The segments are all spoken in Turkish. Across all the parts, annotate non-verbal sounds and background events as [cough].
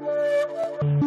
thank you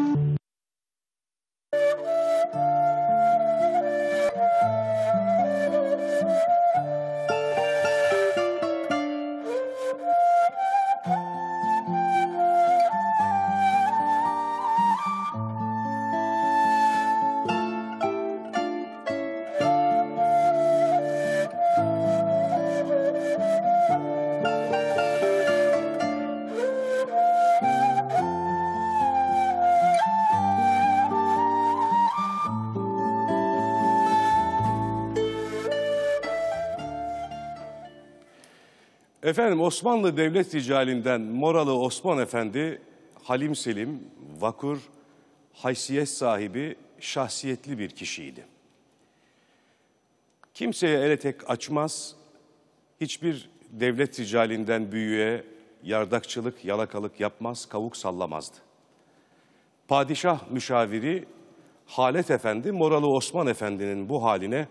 Efendim Osmanlı Devlet Ricalinden Moralı Osman Efendi, Halim Selim, vakur, haysiyet sahibi, şahsiyetli bir kişiydi. Kimseye ele tek açmaz, hiçbir devlet ricalinden büyüğe yardakçılık, yalakalık yapmaz, kavuk sallamazdı. Padişah müşaviri Halet Efendi, Moralı Osman Efendi'nin bu haline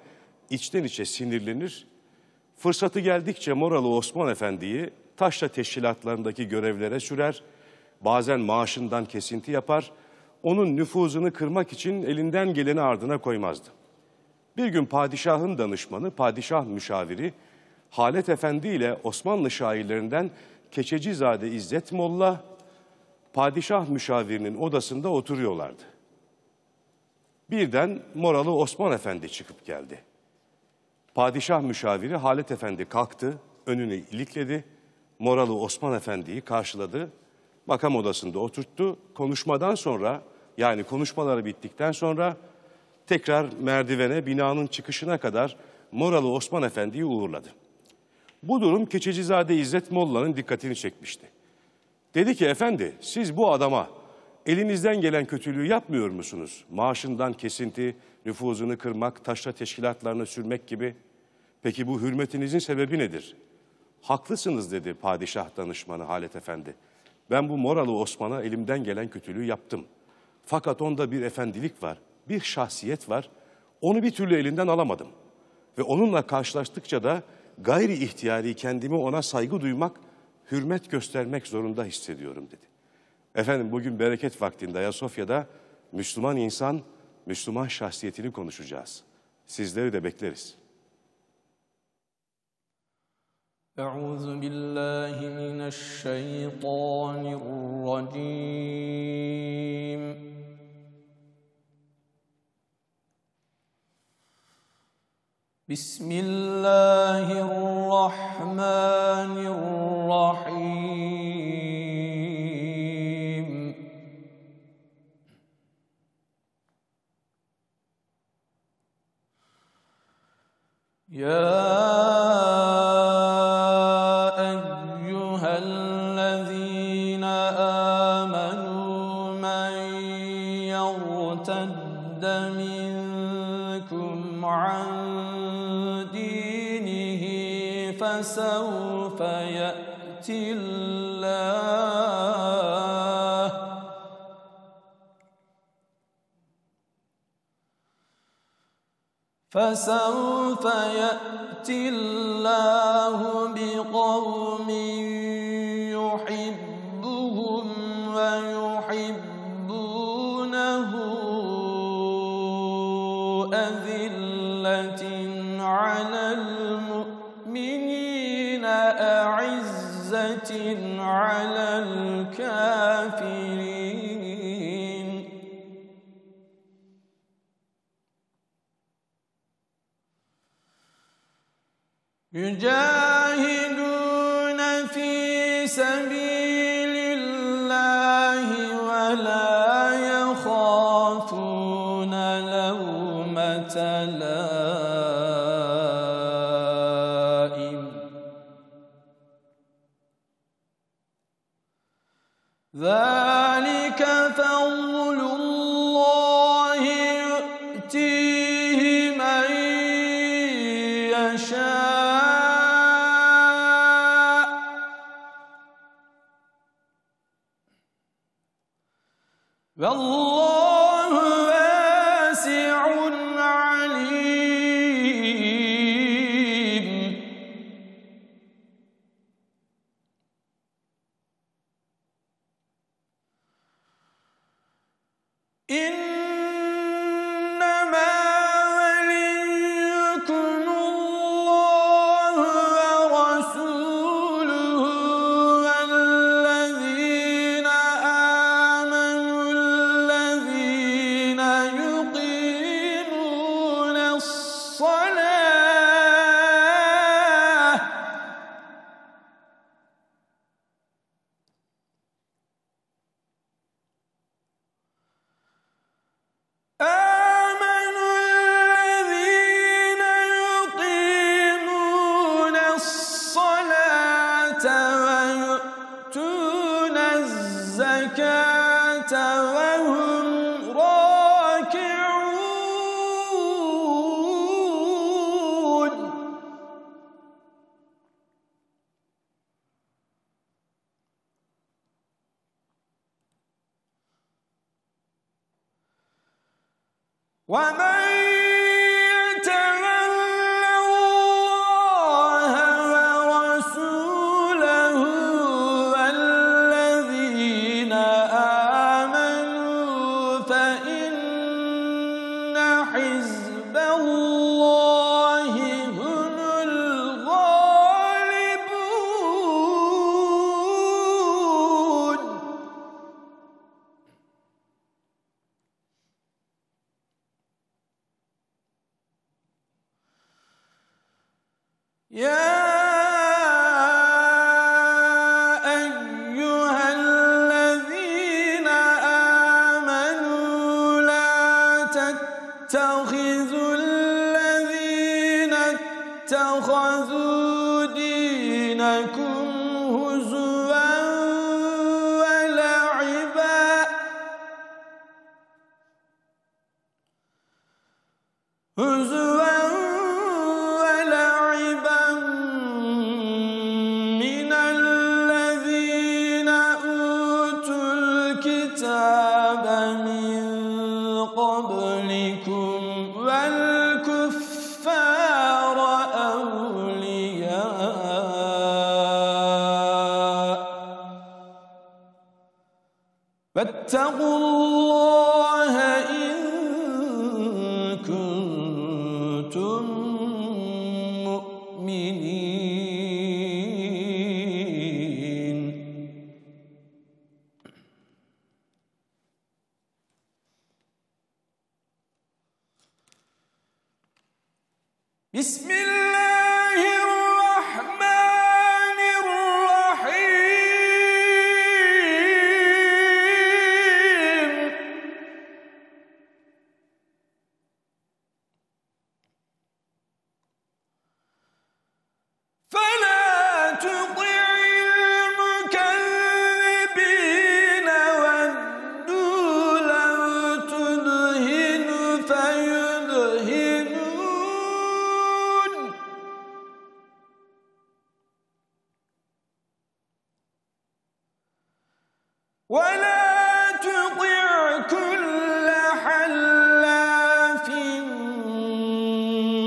içten içe sinirlenir, Fırsatı geldikçe Moralı Osman Efendi'yi taşla teşkilatlarındaki görevlere sürer, bazen maaşından kesinti yapar, onun nüfuzunu kırmak için elinden geleni ardına koymazdı. Bir gün padişahın danışmanı, padişah müşaviri, Halet Efendi ile Osmanlı şairlerinden Keçecizade İzzet Molla, padişah müşavirinin odasında oturuyorlardı. Birden moralı Osman Efendi çıkıp geldi.'' Padişah müşaviri Halet Efendi kalktı, önünü ilikledi, moralı Osman Efendi'yi karşıladı, makam odasında oturttu. Konuşmadan sonra, yani konuşmaları bittikten sonra tekrar merdivene, binanın çıkışına kadar moralı Osman Efendi'yi uğurladı. Bu durum Keçecizade İzzet Molla'nın dikkatini çekmişti. Dedi ki efendi siz bu adama elinizden gelen kötülüğü yapmıyor musunuz? Maaşından kesinti, nüfuzunu kırmak, taşra teşkilatlarını sürmek gibi. Peki bu hürmetinizin sebebi nedir? Haklısınız dedi padişah danışmanı Halet Efendi. Ben bu moralı Osman'a elimden gelen kötülüğü yaptım. Fakat onda bir efendilik var, bir şahsiyet var. Onu bir türlü elinden alamadım. Ve onunla karşılaştıkça da gayri ihtiyari kendimi ona saygı duymak, hürmet göstermek zorunda hissediyorum dedi. Efendim bugün bereket vaktinde Ayasofya'da Müslüman insan, Müslüman şahsiyetini konuşacağız. Sizleri de bekleriz. أعوذ بالله من الشيطان الرجيم بسم الله الرحمن الرحيم كان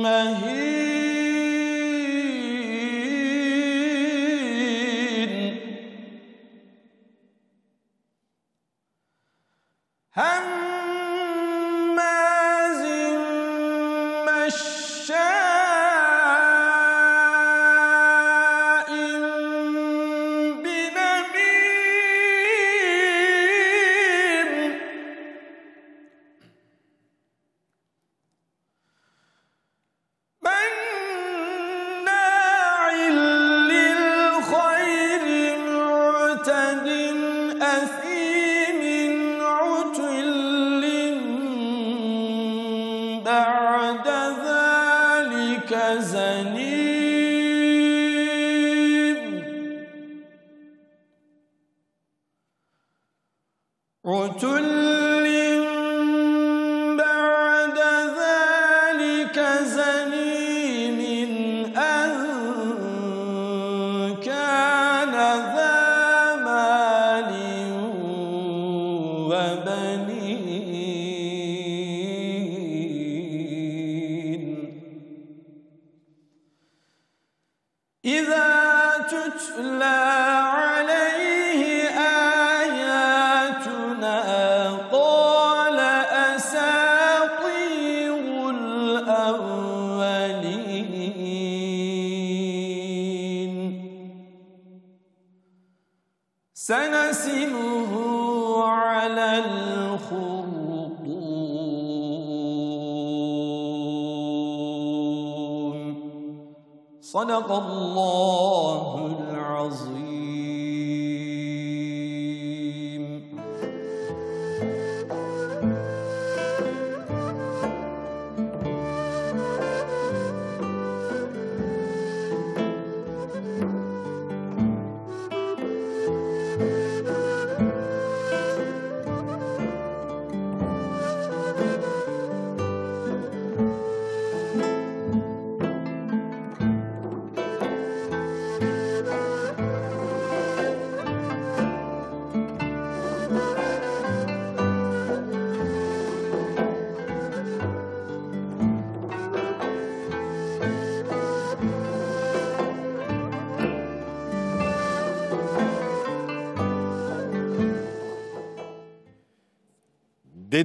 مهين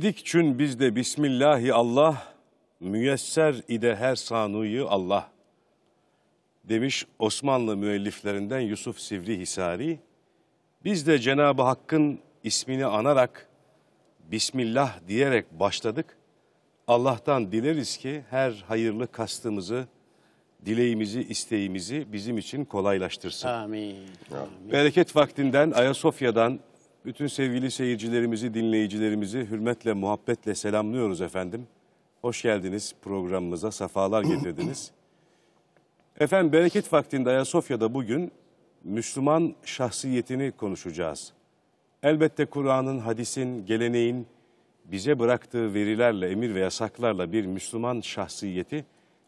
Dedik çün biz de Bismillahi Allah, müyesser ide her sanuyu Allah. Demiş Osmanlı müelliflerinden Yusuf Sivri Hisari. Biz de Cenab-ı Hakk'ın ismini anarak Bismillah diyerek başladık. Allah'tan dileriz ki her hayırlı kastımızı, dileğimizi, isteğimizi bizim için kolaylaştırsın. Amin. Amin. Bereket vaktinden, Ayasofya'dan, bütün sevgili seyircilerimizi, dinleyicilerimizi hürmetle, muhabbetle selamlıyoruz efendim. Hoş geldiniz programımıza, sefalar getirdiniz. [coughs] efendim Bereket Vakti'nde Ayasofya'da bugün Müslüman şahsiyetini konuşacağız. Elbette Kur'an'ın, hadisin, geleneğin bize bıraktığı verilerle, emir ve yasaklarla bir Müslüman şahsiyeti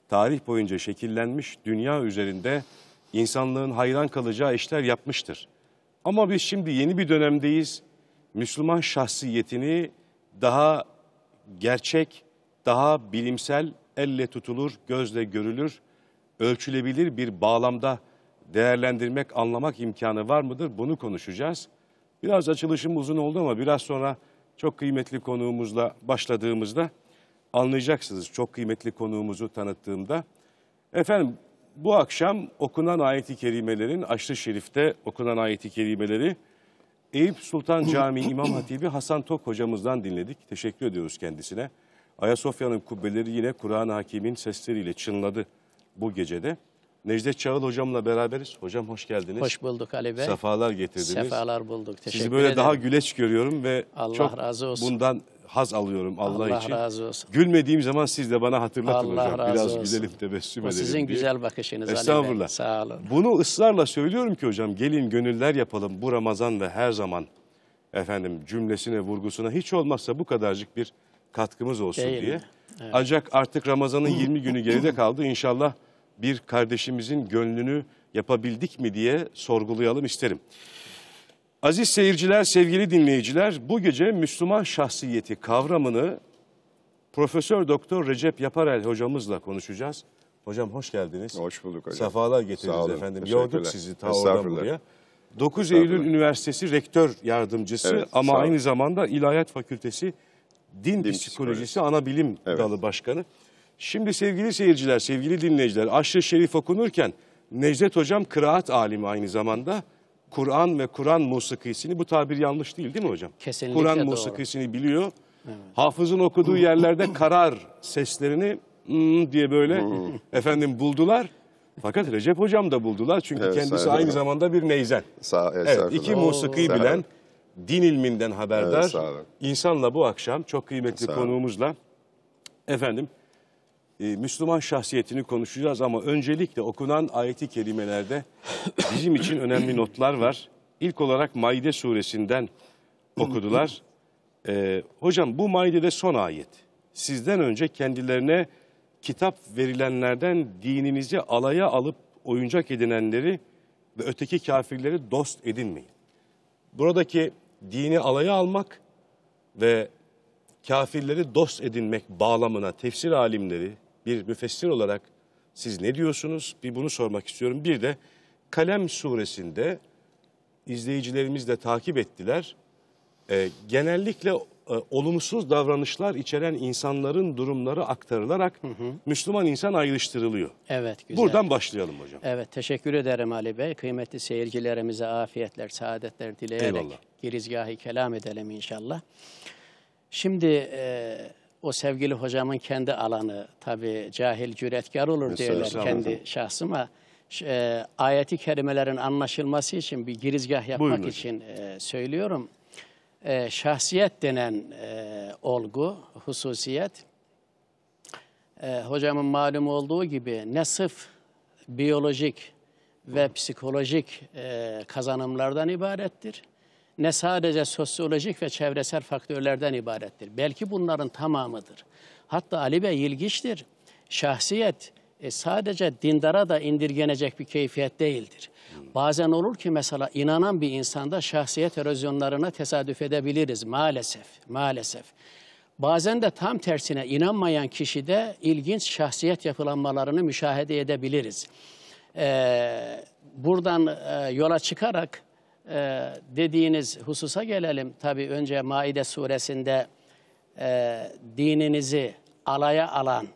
tarih boyunca şekillenmiş, dünya üzerinde insanlığın hayran kalacağı işler yapmıştır. Ama biz şimdi yeni bir dönemdeyiz. Müslüman şahsiyetini daha gerçek, daha bilimsel, elle tutulur, gözle görülür, ölçülebilir bir bağlamda değerlendirmek, anlamak imkanı var mıdır? Bunu konuşacağız. Biraz açılışım uzun oldu ama biraz sonra çok kıymetli konuğumuzla başladığımızda anlayacaksınız çok kıymetli konuğumuzu tanıttığımda. Efendim bu akşam okunan ayeti kerimelerin, Aşrı Şerif'te okunan ayeti kerimeleri Eyüp Sultan Camii İmam Hatibi Hasan Tok hocamızdan dinledik. Teşekkür ediyoruz kendisine. Ayasofya'nın kubbeleri yine Kur'an-ı Hakim'in sesleriyle çınladı bu gecede. Necdet Çağıl hocamla beraberiz. Hocam hoş geldiniz. Hoş bulduk Ali Bey. Sefalar getirdiniz. Sefalar bulduk. Teşekkür ederim. Sizi böyle ederim. daha güleç görüyorum ve Allah çok razı olsun. bundan haz alıyorum Allah, Allah için. Allah razı olsun. Gülmediğim zaman siz de bana hatırlatın Allah hocam. Razı Biraz olsun. güzelim tebessüm Bu edelim sizin diye. güzel bakışınız Estağfurullah. Sağ olun. Bunu ısrarla söylüyorum ki hocam gelin gönüller yapalım bu Ramazan'da her zaman efendim cümlesine vurgusuna hiç olmazsa bu kadarcık bir katkımız olsun Değil diye. Mi? Evet. Ancak artık Ramazan'ın 20 günü geride kaldı. İnşallah bir kardeşimizin gönlünü yapabildik mi diye sorgulayalım isterim. Aziz seyirciler, sevgili dinleyiciler, bu gece Müslüman şahsiyeti kavramını Profesör Doktor Recep Yaparel hocamızla konuşacağız. Hocam hoş geldiniz. Hoş bulduk hocam. Sefalar getirdiniz olun, efendim. Yorduk sizi ta oradan buraya. 9 Eylül Üniversitesi Rektör Yardımcısı evet, ama aynı zamanda İlahiyat Fakültesi Din, Din Psikolojisi Psikolojisi Ana Bilim evet. Dalı Başkanı. Şimdi sevgili seyirciler, sevgili dinleyiciler, Aşrı Şerif okunurken Necdet Hocam kıraat alimi aynı zamanda. Kur'an ve Kur'an musikisini bu tabir yanlış değil değil mi hocam? Kesinlikle Kur'an musikisini biliyor. Evet. Hafızın okuduğu yerlerde karar seslerini hmm diye böyle hmm. [laughs] efendim buldular. Fakat Recep hocam da buldular çünkü evet, kendisi aynı mi? zamanda bir neyzen. Sağ, evet, evet iki musiki bilen, din ilminden haberdar evet, insanla bu akşam çok kıymetli sağ konuğumuzla efendim e, Müslüman şahsiyetini konuşacağız ama öncelikle okunan ayeti kelimelerde bizim için önemli notlar var. İlk olarak Maide suresinden okudular. Ee, hocam bu Maide'de son ayet. Sizden önce kendilerine kitap verilenlerden dininizi alaya alıp oyuncak edinenleri ve öteki kafirleri dost edinmeyin. Buradaki dini alaya almak ve kafirleri dost edinmek bağlamına tefsir alimleri, bir müfessir olarak siz ne diyorsunuz? Bir bunu sormak istiyorum. Bir de Kalem suresinde izleyicilerimiz de takip ettiler. E, genellikle e, olumsuz davranışlar içeren insanların durumları aktarılarak hı hı. Müslüman insan ayrıştırılıyor. Evet, güzel. Buradan başlayalım hocam. Evet, teşekkür ederim Ali Bey. Kıymetli seyircilerimize afiyetler, saadetler dileyerek Eyvallah. girizgahı kelam edelim inşallah. Şimdi e, o sevgili hocamın kendi alanı tabi cahil cüretkar olur diyorlar kendi şahsıma. E, ayeti kerimelerin anlaşılması için bir girizgah yapmak Buyurun. için e, söylüyorum. E, şahsiyet denen e, olgu, hususiyet e, hocamın malum olduğu gibi ne sırf biyolojik ve psikolojik e, kazanımlardan ibarettir ne sadece sosyolojik ve çevresel faktörlerden ibarettir. Belki bunların tamamıdır. Hatta Ali Bey ilginçtir. Şahsiyet e, sadece dindara da indirgenecek bir keyfiyet değildir. Bazen olur ki mesela inanan bir insanda şahsiyet erozyonlarına tesadüf edebiliriz maalesef, maalesef. Bazen de tam tersine inanmayan kişide ilginç şahsiyet yapılanmalarını müşahede edebiliriz. Ee, buradan e, yola çıkarak e, dediğiniz hususa gelelim. Tabi önce Maide suresinde e, dininizi alaya alan,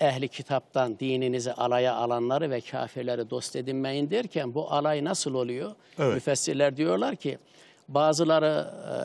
ehli kitaptan dininizi alaya alanları ve kafirleri dost edinmeyin derken bu alay nasıl oluyor? Evet. Müfessirler diyorlar ki bazıları e,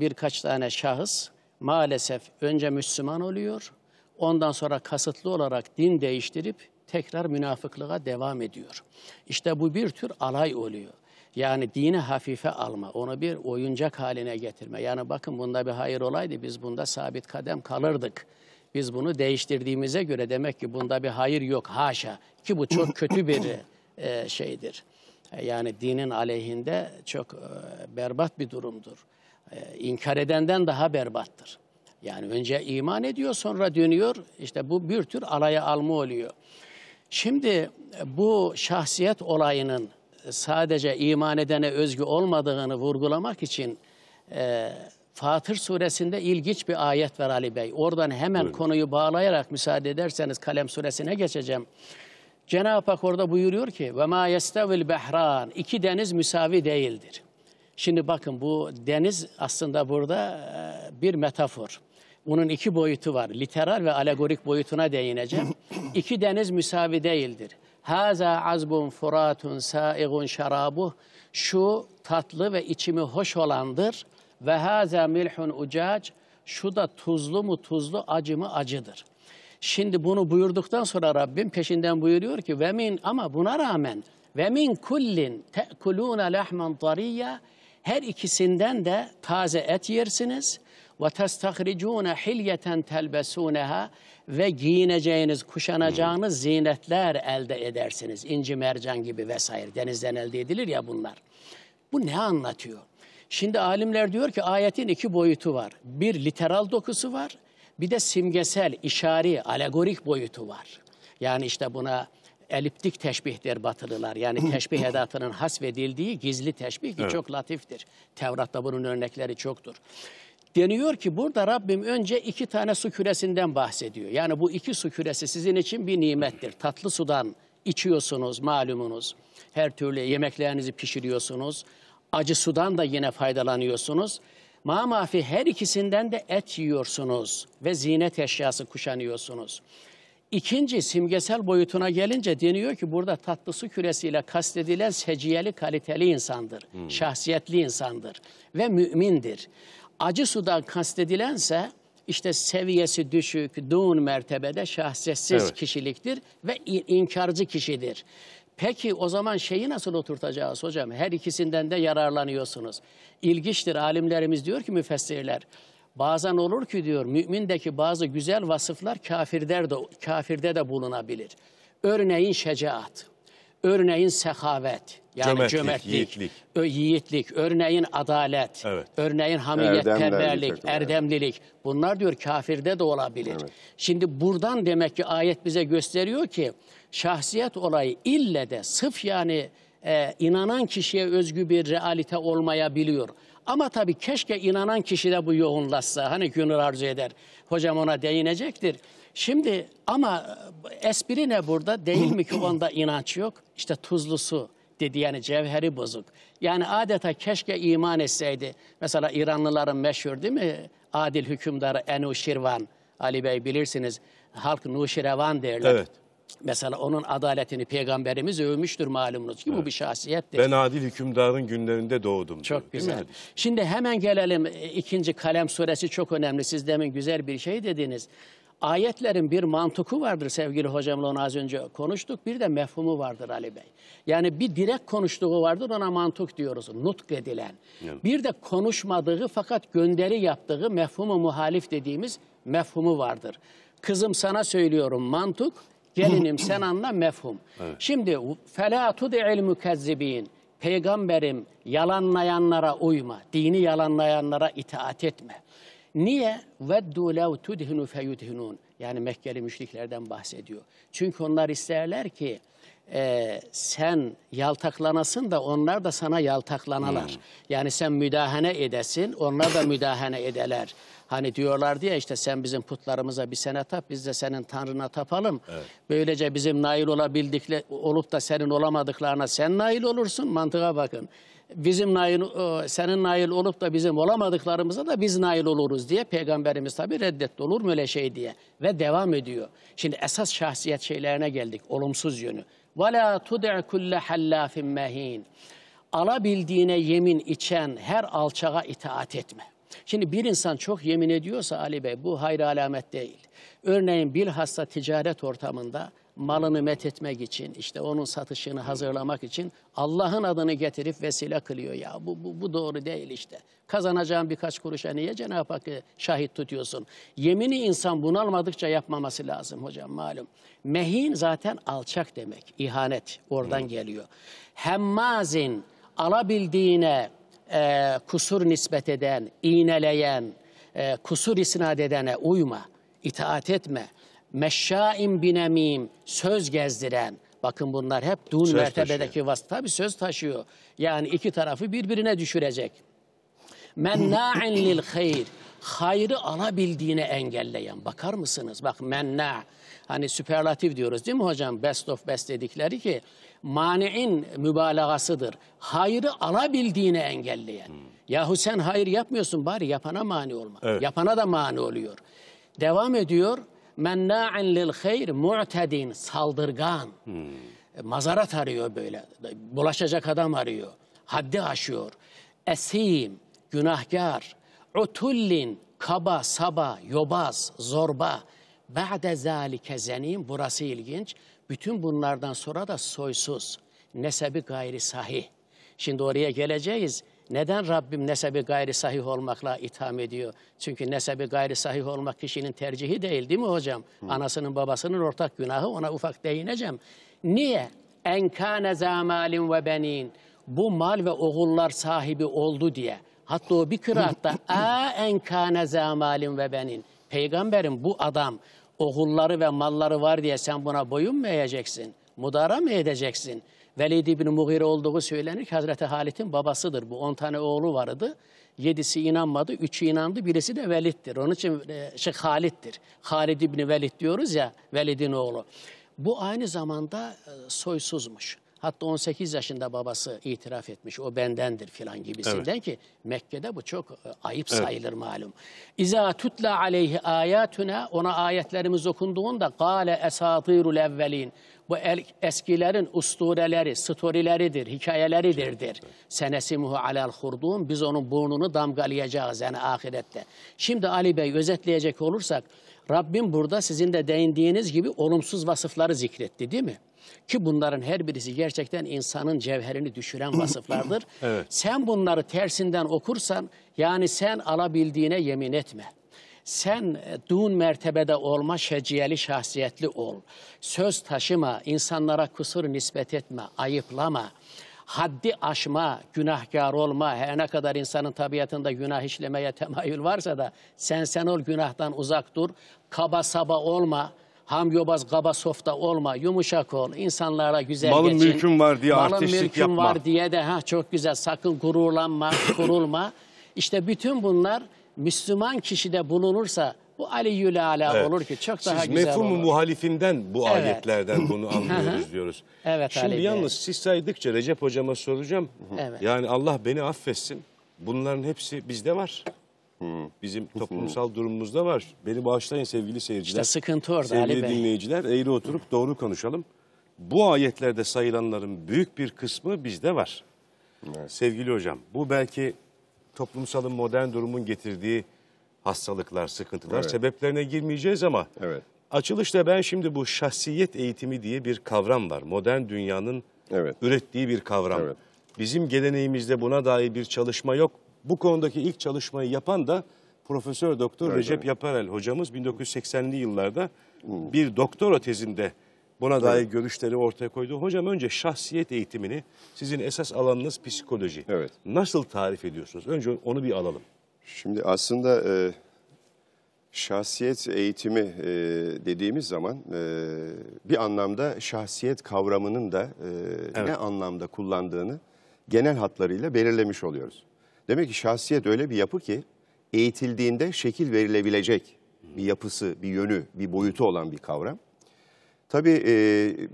birkaç tane şahıs maalesef önce Müslüman oluyor, ondan sonra kasıtlı olarak din değiştirip tekrar münafıklığa devam ediyor. İşte bu bir tür alay oluyor. Yani dini hafife alma, onu bir oyuncak haline getirme. Yani bakın bunda bir hayır olaydı biz bunda sabit kadem kalırdık. Biz bunu değiştirdiğimize göre demek ki bunda bir hayır yok haşa ki bu çok kötü bir [coughs] e, şeydir. E, yani dinin aleyhinde çok e, berbat bir durumdur. E, inkar edenden daha berbattır. Yani önce iman ediyor sonra dönüyor İşte bu bir tür alaya alma oluyor. Şimdi bu şahsiyet olayının sadece iman edene özgü olmadığını vurgulamak için e, Fatır suresinde ilginç bir ayet var Ali Bey. Oradan hemen Buyurun. konuyu bağlayarak müsaade ederseniz Kalem suresine geçeceğim. Cenab-ı Hak orada buyuruyor ki ve ma yestevil behran iki deniz müsavi değildir. Şimdi bakın bu deniz aslında burada e, bir metafor. Bunun iki boyutu var. Literal ve alegorik boyutuna değineceğim. İki deniz müsavi değildir. Haza azbun furatun saigun şarabuh. Şu tatlı ve içimi hoş olandır. Ve haza milhun ucac. Şu da tuzlu mu tuzlu, acı mı acıdır. Şimdi bunu buyurduktan sonra Rabbim peşinden buyuruyor ki ve min ama buna rağmen ve min kullin te'kulûne lehmen tariyya her ikisinden de taze et yersiniz ve testahricûne hilyeten telbesûneha ve giyineceğiniz, kuşanacağınız hmm. zinetler elde edersiniz. İnci, mercan gibi vesaire denizden elde edilir ya bunlar. Bu ne anlatıyor? Şimdi alimler diyor ki ayetin iki boyutu var. Bir literal dokusu var, bir de simgesel, işari, alegorik boyutu var. Yani işte buna eliptik teşbihdir batılılar. Yani [coughs] teşbih edatının hasvedildiği gizli teşbih ki evet. çok latiftir. Tevrat'ta bunun örnekleri çoktur. Deniyor ki burada Rabbim önce iki tane su küresinden bahsediyor. Yani bu iki su küresi sizin için bir nimettir. Tatlı sudan içiyorsunuz malumunuz. Her türlü yemeklerinizi pişiriyorsunuz. Acı sudan da yine faydalanıyorsunuz. Ma mafi her ikisinden de et yiyorsunuz ve zinet eşyası kuşanıyorsunuz. İkinci simgesel boyutuna gelince deniyor ki burada tatlı su küresiyle kastedilen seciyeli kaliteli insandır. Hmm. Şahsiyetli insandır ve mümindir acı sudan kastedilense işte seviyesi düşük, duğun mertebede şahsetsiz evet. kişiliktir ve inkarcı kişidir. Peki o zaman şeyi nasıl oturtacağız hocam? Her ikisinden de yararlanıyorsunuz. İlginçtir alimlerimiz diyor ki müfessirler. Bazen olur ki diyor mümindeki bazı güzel vasıflar kafirder de, kafirde de bulunabilir. Örneğin şecaat. Örneğin sehavet, yani cömertlik, yiğitlik. örneğin adalet, evet. örneğin hamiyetperverlik, erdemlilik. Bunlar diyor kafirde de olabilir. Evet. Şimdi buradan demek ki ayet bize gösteriyor ki şahsiyet olayı ille de sıf yani e, inanan kişiye özgü bir realite olmayabiliyor. Ama tabii keşke inanan kişi de bu yoğunlaşsa. Hani gönül arzu eder. Hocam ona değinecektir. Şimdi ama e, espri ne burada? Değil mi ki onda inanç yok. İşte tuzlu su dedi yani cevheri bozuk. Yani adeta keşke iman etseydi. Mesela İranlıların meşhur değil mi? Adil hükümdarı Enuşirvan. Ali Bey bilirsiniz halk Nuşirevan derler. Evet. Mesela onun adaletini peygamberimiz övmüştür malumunuz ki evet. bu bir şahsiyettir. Ben adil hükümdarın günlerinde doğdum. Çok diyor, güzel. Şimdi hemen gelelim e, ikinci kalem suresi çok önemli. Siz demin güzel bir şey dediniz. Ayetlerin bir mantıku vardır sevgili hocamla onu az önce konuştuk. Bir de mefhumu vardır Ali Bey. Yani bir direkt konuştuğu vardır ona mantuk diyoruz. Nutk edilen. Evet. Bir de konuşmadığı fakat gönderi yaptığı mefhumu muhalif dediğimiz mefhumu vardır. Kızım sana söylüyorum mantuk gelinim sen anla mefhum. [laughs] Evet. Şimdi felatu de mükezzibin. Peygamberim yalanlayanlara uyma, dini yalanlayanlara itaat etme. Niye? وَدُّوا لَوْ تُدْهِنُوا فَيُدْهِنُونَ Yani Mekkeli müşriklerden bahsediyor. Çünkü onlar isterler ki e, sen yaltaklanasın da onlar da sana yaltaklanalar. Hmm. Yani sen müdahane edesin, onlar da müdahane ederler. Hani diyorlar diye işte sen bizim putlarımıza bir sene tap, biz de senin tanrına tapalım. Evet. Böylece bizim nail olabildikle olup da senin olamadıklarına sen nail olursun. Mantığa bakın bizim nail, e, senin nail olup da bizim olamadıklarımıza da biz nail oluruz diye peygamberimiz tabi reddetti olur mu öyle şey diye ve devam ediyor. Şimdi esas şahsiyet şeylerine geldik olumsuz yönü. وَلَا تُدِعْ كُلَّ حَلَّافٍ مَه۪ينَ Alabildiğine yemin içen her alçağa itaat etme. Şimdi bir insan çok yemin ediyorsa Ali Bey bu hayır alamet değil. Örneğin bilhassa ticaret ortamında malını met etmek için, işte onun satışını hazırlamak için Allah'ın adını getirip vesile kılıyor. Ya bu, bu, bu doğru değil işte. Kazanacağın birkaç kuruşa niye Cenab-ı Hakk'ı şahit tutuyorsun? Yemini insan bunalmadıkça yapmaması lazım hocam malum. Mehin zaten alçak demek. İhanet oradan geliyor. Hemmazin alabildiğine e, kusur nispet eden, iğneleyen, e, kusur isnat edene uyma, itaat etme meşşaim binemim söz gezdiren. Bakın bunlar hep dun söz mertebedeki taşıyor. vasıta bir söz taşıyor. Yani iki tarafı birbirine düşürecek. Menna'in lil hayr. Hayrı alabildiğine engelleyen. Bakar mısınız? Bak menna. Hani süperlatif diyoruz değil mi hocam? Best of best dedikleri ki mani'in mübalagasıdır. Hayrı alabildiğine engelleyen. Hmm. Yahu sen hayır yapmıyorsun bari yapana mani olma. Evet. Yapana da mani oluyor. Devam ediyor menna'in lil hayr mu'tedin saldırgan. Hmm. E, mazarat arıyor böyle. Bulaşacak adam arıyor. Haddi aşıyor. Esim günahkar. Utullin kaba saba yobaz zorba. Ba'de zalike zenim burası ilginç. Bütün bunlardan sonra da soysuz. Nesebi gayri sahih. Şimdi oraya geleceğiz. Neden Rabbim nesebi gayri sahih olmakla itham ediyor? Çünkü nesebi gayri sahih olmak kişinin tercihi değil değil mi hocam? Hı. Anasının babasının ortak günahı ona ufak değineceğim. Niye? Enkâne zâmâlin ve benin. Bu mal ve oğullar sahibi oldu diye. Hatta o bir kıraatta a [laughs] enkâne zâmâlin ve benin. Peygamberim bu adam oğulları ve malları var diye sen buna boyun mu eğeceksin? Mudara mı edeceksin? Velid ibn Mughire olduğu söylenir ki Hazreti Halit'in babasıdır. Bu 10 tane oğlu vardı. Yedisi inanmadı, üçü inandı, birisi de Velid'dir. Onun için şey Halit'tir. Halid ibn Velid diyoruz ya, Velid'in oğlu. Bu aynı zamanda e, soysuzmuş. Hatta 18 yaşında babası itiraf etmiş o bendendir filan gibisinden evet. ki Mekke'de bu çok e, ayıp evet. sayılır malum. İza tutla aleyhi ayatuna ona ayetlerimiz okunduğunda gale esatirul evvelin bu el, eskilerin ustureleri, storileridir, hikayeleridirdir. Senesimuhu alel hurdun biz onun burnunu damgalayacağız yani ahirette. Şimdi Ali Bey özetleyecek olursak Rabbim burada sizin de değindiğiniz gibi olumsuz vasıfları zikretti değil mi? Ki bunların her birisi gerçekten insanın cevherini düşüren [laughs] vasıflardır. evet. Sen bunları tersinden okursan yani sen alabildiğine yemin etme. Sen Senduğun mertebede olma şeciyeli şahsiyetli ol. Söz taşıma, insanlara kusur nispet etme, ayıplama haddi aşma, günahkar olma, her ne kadar insanın tabiatında günah işlemeye temayül varsa da sen sen ol günahtan uzak dur, kaba saba olma, ham yobaz gaba softa olma, yumuşak ol, insanlara güzel malın geçin. Malın mülkün var diye malın artistlik mülkün yapma. var diye de ha çok güzel sakın gururlanma, [coughs] kurulma. İşte bütün bunlar Müslüman kişide bulunursa bu Ali Yüle ala evet. olur ki çok daha siz güzel mefhumu olur. mefhumu muhalifinden bu evet. ayetlerden [laughs] bunu anlıyoruz diyoruz. Evet, Şimdi Ali yalnız Bey. siz saydıkça Recep hocama soracağım. Evet. Yani Allah beni affetsin. Bunların hepsi bizde var. Bizim toplumsal durumumuzda var. Beni bağışlayın sevgili seyirciler. İşte sıkıntı orada sevgili Ali Bey. dinleyiciler eğri oturup doğru konuşalım. Bu ayetlerde sayılanların büyük bir kısmı bizde var. Evet. Sevgili hocam bu belki toplumsalın modern durumun getirdiği hastalıklar, sıkıntılar evet. sebeplerine girmeyeceğiz ama evet. açılışta ben şimdi bu şahsiyet eğitimi diye bir kavram var. Modern dünyanın evet. ürettiği bir kavram. Evet. Bizim geleneğimizde buna dair bir çalışma yok. Bu konudaki ilk çalışmayı yapan da Profesör Doktor evet, Recep evet. Yaparel hocamız 1980'li yıllarda bir doktora tezinde buna dair evet. görüşleri ortaya koydu. Hocam önce şahsiyet eğitimini sizin esas alanınız psikoloji. Evet. Nasıl tarif ediyorsunuz? Önce onu bir alalım. Şimdi aslında e, şahsiyet eğitimi e, dediğimiz zaman e, bir anlamda şahsiyet kavramının da e, evet. ne anlamda kullandığını genel hatlarıyla belirlemiş oluyoruz. Demek ki şahsiyet öyle bir yapı ki eğitildiğinde şekil verilebilecek bir yapısı, bir yönü, bir boyutu olan bir kavram. Tabii e,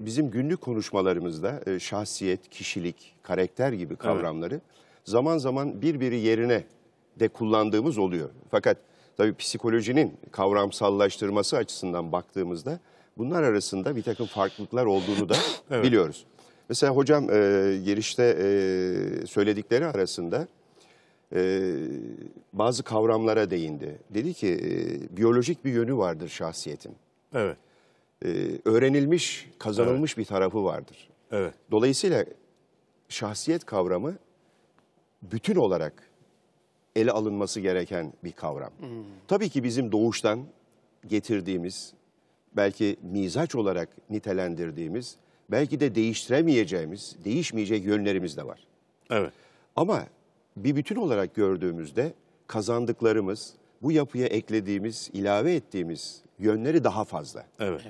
bizim günlük konuşmalarımızda e, şahsiyet, kişilik, karakter gibi kavramları evet. zaman zaman birbiri yerine de kullandığımız oluyor. Fakat tabii psikolojinin kavramsallaştırması açısından baktığımızda bunlar arasında bir takım farklılıklar olduğunu da [coughs] evet. biliyoruz. Mesela hocam e, girişte e, söyledikleri arasında e, bazı kavramlara değindi. Dedi ki e, biyolojik bir yönü vardır şahsiyetin. Evet. E, öğrenilmiş, kazanılmış evet. bir tarafı vardır. Evet. Dolayısıyla şahsiyet kavramı bütün olarak ele alınması gereken bir kavram. Hmm. Tabii ki bizim doğuştan getirdiğimiz, belki mizaç olarak nitelendirdiğimiz, belki de değiştiremeyeceğimiz, değişmeyecek yönlerimiz de var. Evet. Ama bir bütün olarak gördüğümüzde kazandıklarımız, bu yapıya eklediğimiz, ilave ettiğimiz yönleri daha fazla. Evet.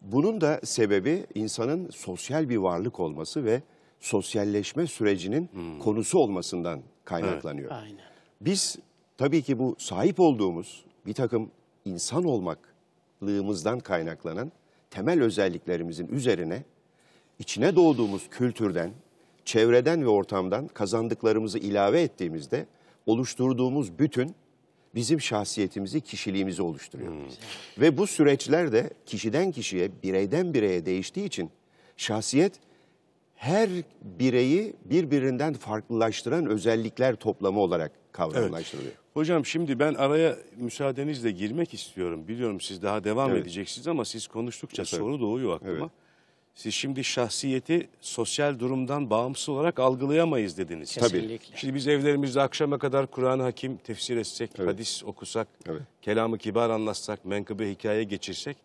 Bunun da sebebi insanın sosyal bir varlık olması ve sosyalleşme sürecinin hmm. konusu olmasından kaynaklanıyor. Evet. Aynen. Biz tabii ki bu sahip olduğumuz bir takım insan olmaklığımızdan kaynaklanan temel özelliklerimizin üzerine içine doğduğumuz kültürden, çevreden ve ortamdan kazandıklarımızı ilave ettiğimizde oluşturduğumuz bütün bizim şahsiyetimizi, kişiliğimizi oluşturuyor. Hmm. Ve bu süreçler de kişiden kişiye, bireyden bireye değiştiği için şahsiyet her bireyi birbirinden farklılaştıran özellikler toplamı olarak kavramlaştırılıyor. Evet. Hocam şimdi ben araya müsaadenizle girmek istiyorum. Biliyorum siz daha devam evet. edeceksiniz ama siz konuştukça evet. soru doğuyor aklıma. Evet. Siz şimdi şahsiyeti sosyal durumdan bağımsız olarak algılayamayız dediniz. Kesinlikle. Tabii. Şimdi biz evlerimizde akşama kadar Kur'an-ı Hakim tefsir etsek, evet. hadis okusak, evet. kelamı kibar anlatsak, menkıbe hikaye geçirsek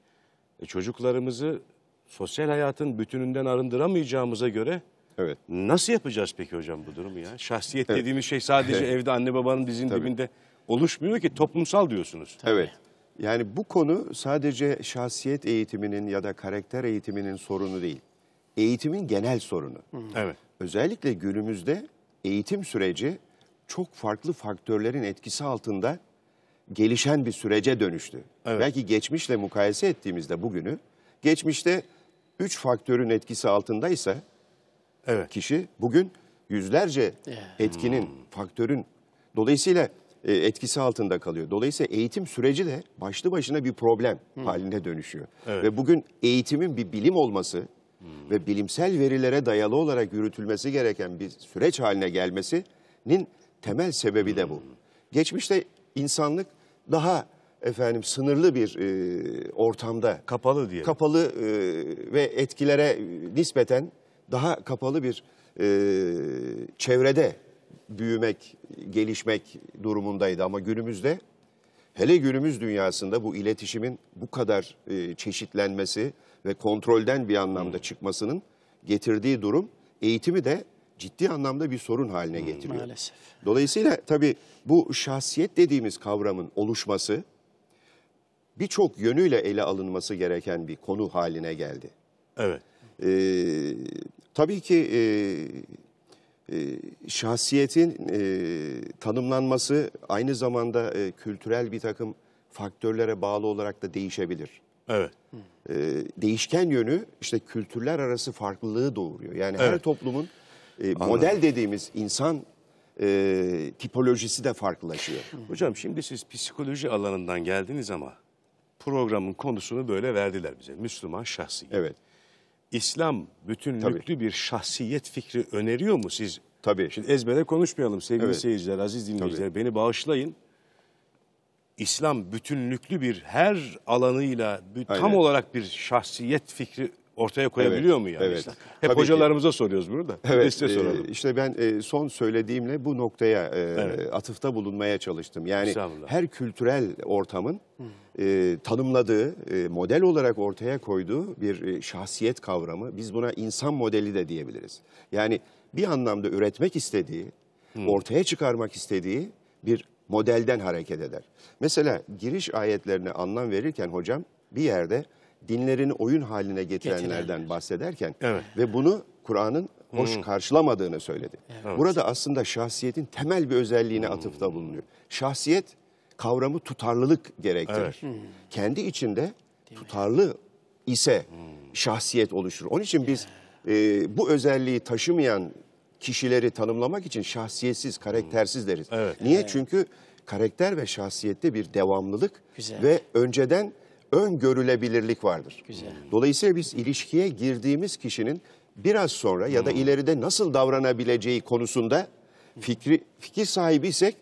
e, çocuklarımızı sosyal hayatın bütününden arındıramayacağımıza göre evet. nasıl yapacağız peki hocam bu durumu ya? Şahsiyet evet. dediğimiz şey sadece [laughs] evde anne babanın dizinin Tabii. dibinde oluşmuyor ki toplumsal diyorsunuz. Tabii. Evet. Yani bu konu sadece şahsiyet eğitiminin ya da karakter eğitiminin sorunu değil. Eğitimin genel sorunu. Evet. Özellikle günümüzde eğitim süreci çok farklı faktörlerin etkisi altında gelişen bir sürece dönüştü. Evet. Belki geçmişle mukayese ettiğimizde bugünü, geçmişte üç faktörün etkisi altındaysa evet. kişi bugün yüzlerce etkinin, hmm. faktörün dolayısıyla e, etkisi altında kalıyor. Dolayısıyla eğitim süreci de başlı başına bir problem hmm. haline dönüşüyor. Evet. Ve bugün eğitimin bir bilim olması hmm. ve bilimsel verilere dayalı olarak yürütülmesi gereken bir süreç haline gelmesinin temel sebebi hmm. de bu. Hmm. Geçmişte insanlık daha efendim sınırlı bir e, ortamda kapalı diye kapalı e, ve etkilere e, nispeten daha kapalı bir e, çevrede büyümek, gelişmek durumundaydı ama günümüzde hele günümüz dünyasında bu iletişimin bu kadar e, çeşitlenmesi ve kontrolden bir anlamda hmm. çıkmasının getirdiği durum eğitimi de ciddi anlamda bir sorun haline hmm, getiriyor. Maalesef. Dolayısıyla tabii bu şahsiyet dediğimiz kavramın oluşması birçok yönüyle ele alınması gereken bir konu haline geldi. Evet. Ee, tabii ki e, ee, şahsiyetin e, tanımlanması aynı zamanda e, kültürel bir takım faktörlere bağlı olarak da değişebilir. Evet. Ee, değişken yönü işte kültürler arası farklılığı doğuruyor. Yani evet. her toplumun e, model dediğimiz insan e, tipolojisi de farklılaşıyor. Hocam şimdi siz psikoloji alanından geldiniz ama programın konusunu böyle verdiler bize. Müslüman şahsiyet. Evet. İslam bütünlüklü Tabii. bir şahsiyet fikri öneriyor mu siz? Tabii. Şimdi ezbere konuşmayalım sevgili evet. seyirciler, aziz dinleyiciler. Tabii. Beni bağışlayın. İslam bütünlüklü bir her alanıyla Aynen. tam olarak bir şahsiyet fikri ortaya koyabiliyor evet, mu yani? Evet. İşte? Hep Tabii hocalarımıza ki. soruyoruz bunu da. Evet, size e, soralım. E, işte ben e, son söylediğimle bu noktaya e, evet. atıfta bulunmaya çalıştım. Yani her kültürel ortamın e, tanımladığı, e, model olarak ortaya koyduğu bir e, şahsiyet kavramı. Biz buna insan modeli de diyebiliriz. Yani bir anlamda üretmek istediği, Hı. Hmm. ortaya çıkarmak istediği bir modelden hareket eder. Mesela giriş ayetlerine anlam verirken hocam bir yerde dinlerini oyun haline getirenlerden bahsederken evet. ve bunu Kur'an'ın hoş hmm. karşılamadığını söyledi. Evet. Burada aslında şahsiyetin temel bir özelliğine hmm. atıfta bulunuyor. Şahsiyet kavramı tutarlılık gerektirir. Evet. Hmm. Kendi içinde tutarlı ise hmm. şahsiyet oluşur. Onun için biz e, bu özelliği taşımayan kişileri tanımlamak için şahsiyetsiz, hmm. karaktersiz deriz. Evet. Niye? Evet. Çünkü karakter ve şahsiyette bir devamlılık Güzel. ve önceden öngörülebilirlik vardır. Güzel. Dolayısıyla biz ilişkiye girdiğimiz kişinin biraz sonra ya da hmm. ileride nasıl davranabileceği konusunda fikri fikir sahibi isek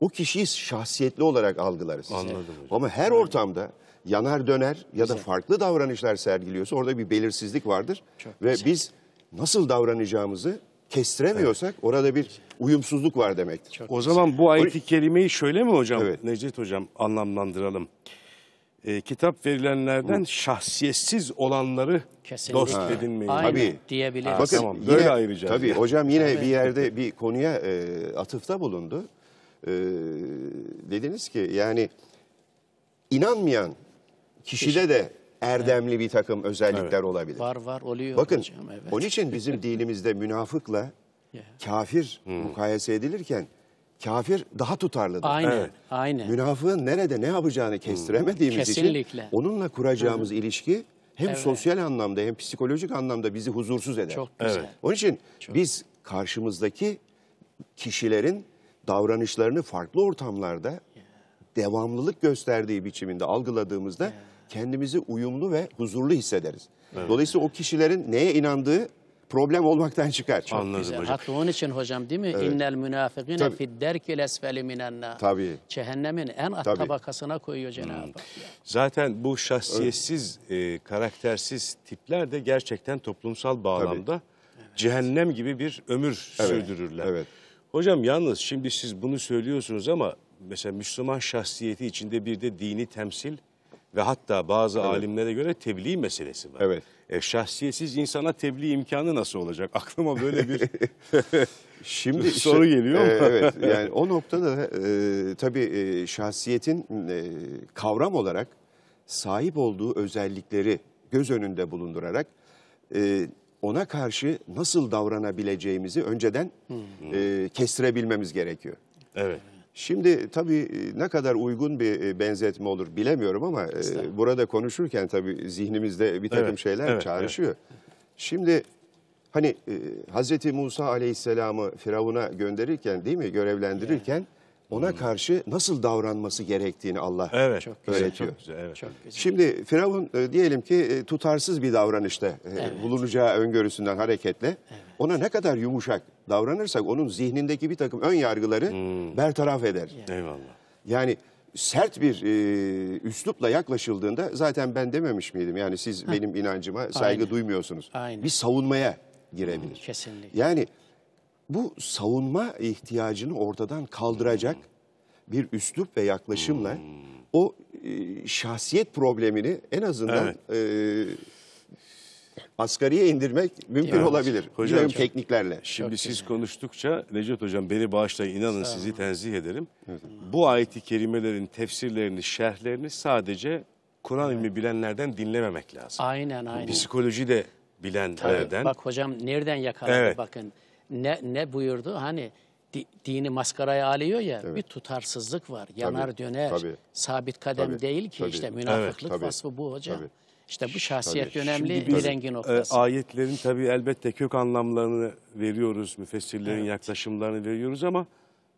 o kişiyi şahsiyetli olarak algılarız. Anladım hocam. Ama her ortamda yanar döner ya da farklı davranışlar sergiliyorsa orada bir belirsizlik vardır. Çok Ve güzel. biz nasıl davranacağımızı kestiremiyorsak evet. orada bir uyumsuzluk var demektir. Çok o güzel. zaman bu ayet kelimeyi şöyle mi hocam, evet. Necdet hocam anlamlandıralım? e, kitap verilenlerden şahsiyetsiz olanları Kesinlikle. dost edinmeyin. Aynen Tabii. diyebiliriz. Bakın Tamam, yine- böyle ayıracağız. Tabii hocam yine bir yerde bir konuya e, atıfta bulundu. E, dediniz ki yani inanmayan kişide de erdemli bir takım özellikler olabilir. Var var oluyor Bakın hocam. Evet. onun için bizim dinimizde münafıkla kafir hmm. mukayese edilirken kafir daha tutarlıdır. Aynen, evet. aynen. Münafığın nerede ne yapacağını kestiremediğimiz Kesinlikle. için onunla kuracağımız Hı. ilişki hem evet. sosyal anlamda hem psikolojik anlamda bizi huzursuz eder. Çok güzel. Evet. Onun için Çok. biz karşımızdaki kişilerin davranışlarını farklı ortamlarda devamlılık gösterdiği biçiminde algıladığımızda kendimizi uyumlu ve huzurlu hissederiz. Evet. Dolayısıyla o kişilerin neye inandığı problem olmaktan çıkar. Çok Anladım güzel. hocam. Hatta onun için hocam değil mi? Evet. İnnel münafıkine fidderkil esfeli minenna. Tabii. Cehennemin en alt Tabii. tabakasına koyuyor Cenab-ı hmm. Zaten bu şahsiyetsiz, evet. e, karaktersiz tipler de gerçekten toplumsal bağlamda Tabii. cehennem gibi bir ömür evet. sürdürürler. Evet. Hocam yalnız şimdi siz bunu söylüyorsunuz ama mesela Müslüman şahsiyeti içinde bir de dini temsil ve hatta bazı evet. alimlere göre tebliğ meselesi var. Evet. E, şahsiyetsiz insana tebliğ imkanı nasıl olacak? Aklıma böyle bir [laughs] Şimdi soru işte, geliyor E, evet [laughs] yani o noktada e, tabii e, şahsiyetin e, kavram olarak sahip olduğu özellikleri göz önünde bulundurarak e, ona karşı nasıl davranabileceğimizi önceden hmm. e, kestirebilmemiz gerekiyor. Evet. Şimdi tabii e, ne kadar uygun bir e, benzetme olur bilemiyorum ama e, burada konuşurken tabii zihnimizde bir takım evet, şeyler evet, çağrışıyor. Evet. Şimdi hani e, Hazreti Musa Aleyhisselam'ı Firavun'a gönderirken değil mi görevlendirirken... Evet ona karşı nasıl davranması gerektiğini Allah evet, çok güzel, öğretiyor. Çok güzel, evet. çok güzel. Şimdi Firavun e, diyelim ki e, tutarsız bir davranışta e, evet. bulunacağı öngörüsünden hareketle evet. ona ne kadar yumuşak davranırsak onun zihnindeki bir takım ön yargıları hmm. bertaraf eder. Yani. Eyvallah. Yani sert bir e, üslupla yaklaşıldığında zaten ben dememiş miydim? Yani siz ha. benim inancıma saygı Aynen. duymuyorsunuz. Aynen. Bir savunmaya girebilir. Hmm, kesinlikle. Yani bu savunma ihtiyacını ortadan kaldıracak bir üslup ve yaklaşımla o e, şahsiyet problemini en azından evet. e, asgariye indirmek mümkün yani, olabilir. Hocam Bilmiyorum, tekniklerle. Şimdi Çok siz güzel. konuştukça Necdet Hocam beni bağışlayın inanın Sağ sizi tenzih ederim. Evet. Bu ayeti kerimelerin tefsirlerini, şerhlerini sadece Kur'an evet. ilmi bilenlerden dinlememek lazım. Aynen aynen. Psikoloji de bilenlerden. Tabii, bak hocam nereden yakaladı evet. bakın ne, ne buyurdu? Hani di, dini maskaraya alıyor ya evet. bir tutarsızlık var. Yanar tabii, döner. Tabii. Sabit kadem tabii, değil ki tabii. işte münafıklık evet, vasfı bu hocam. Tabii. İşte bu şahsiyet tabii. önemli Şimdi biz, rengi e, noktası. E, ayetlerin tabii elbette kök anlamlarını veriyoruz, müfessirlerin evet. yaklaşımlarını veriyoruz ama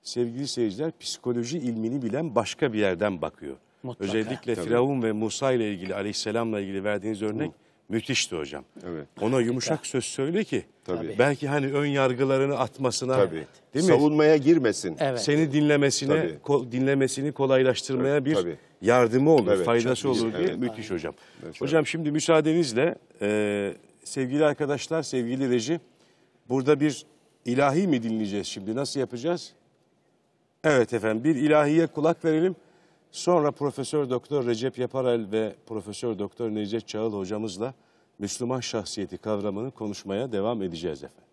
sevgili seyirciler psikoloji ilmini bilen başka bir yerden bakıyor. Mutlaka. Özellikle tabii. Firavun ve Musa ile ilgili aleyhisselamla ilgili verdiğiniz örnek Hı Müthişti hocam. Evet. Ona yumuşak söz söyle ki Tabii. belki hani ön yargılarını atmasına, Tabii. değil mi? Savunmaya girmesin. Evet. Seni dinlemesine, Tabii. ko dinlemesini kolaylaştırmaya evet. bir Tabii. yardımı olur, evet. faydası Çok olur diye. Evet. Müthiş hocam. Evet. Hocam şimdi müsaadenizle e, sevgili arkadaşlar, sevgili reji burada bir ilahi mi dinleyeceğiz şimdi? Nasıl yapacağız? Evet efendim bir ilahiye kulak verelim. Sonra Profesör Doktor Recep Yaparel ve Profesör Doktor Necdet Çağıl hocamızla Müslüman şahsiyeti kavramını konuşmaya devam edeceğiz efendim.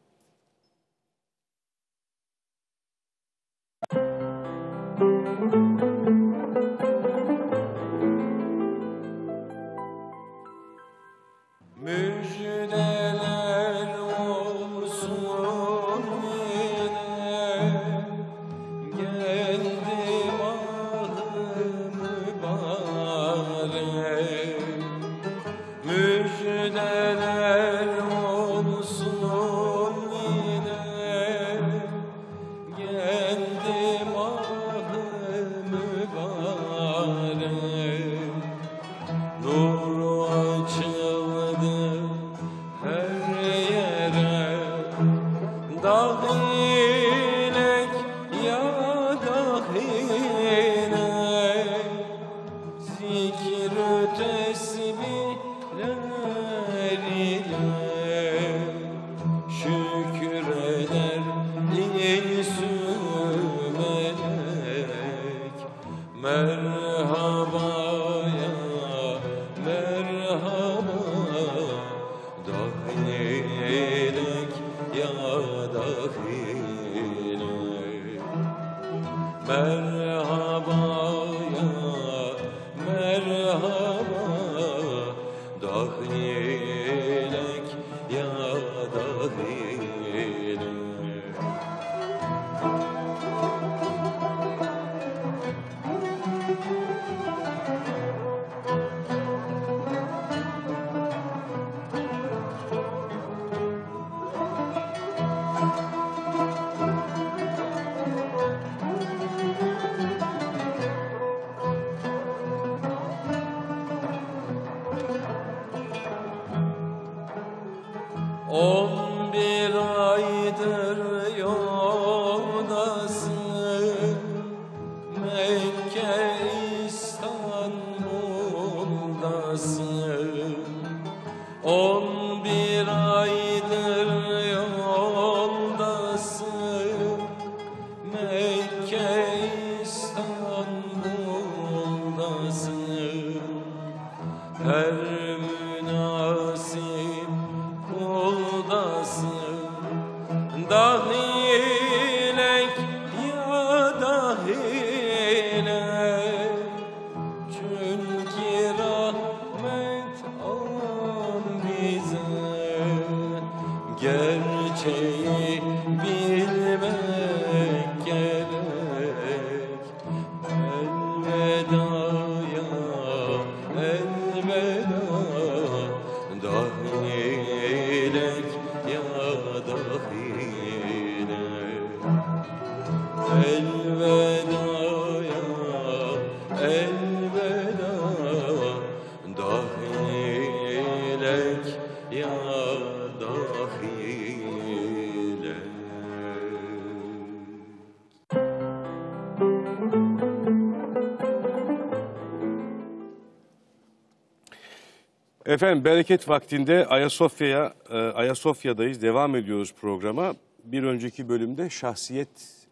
Efendim bereket vaktinde Ayasofya'ya e, Ayasofya'dayız. Devam ediyoruz programa. Bir önceki bölümde şahsiyet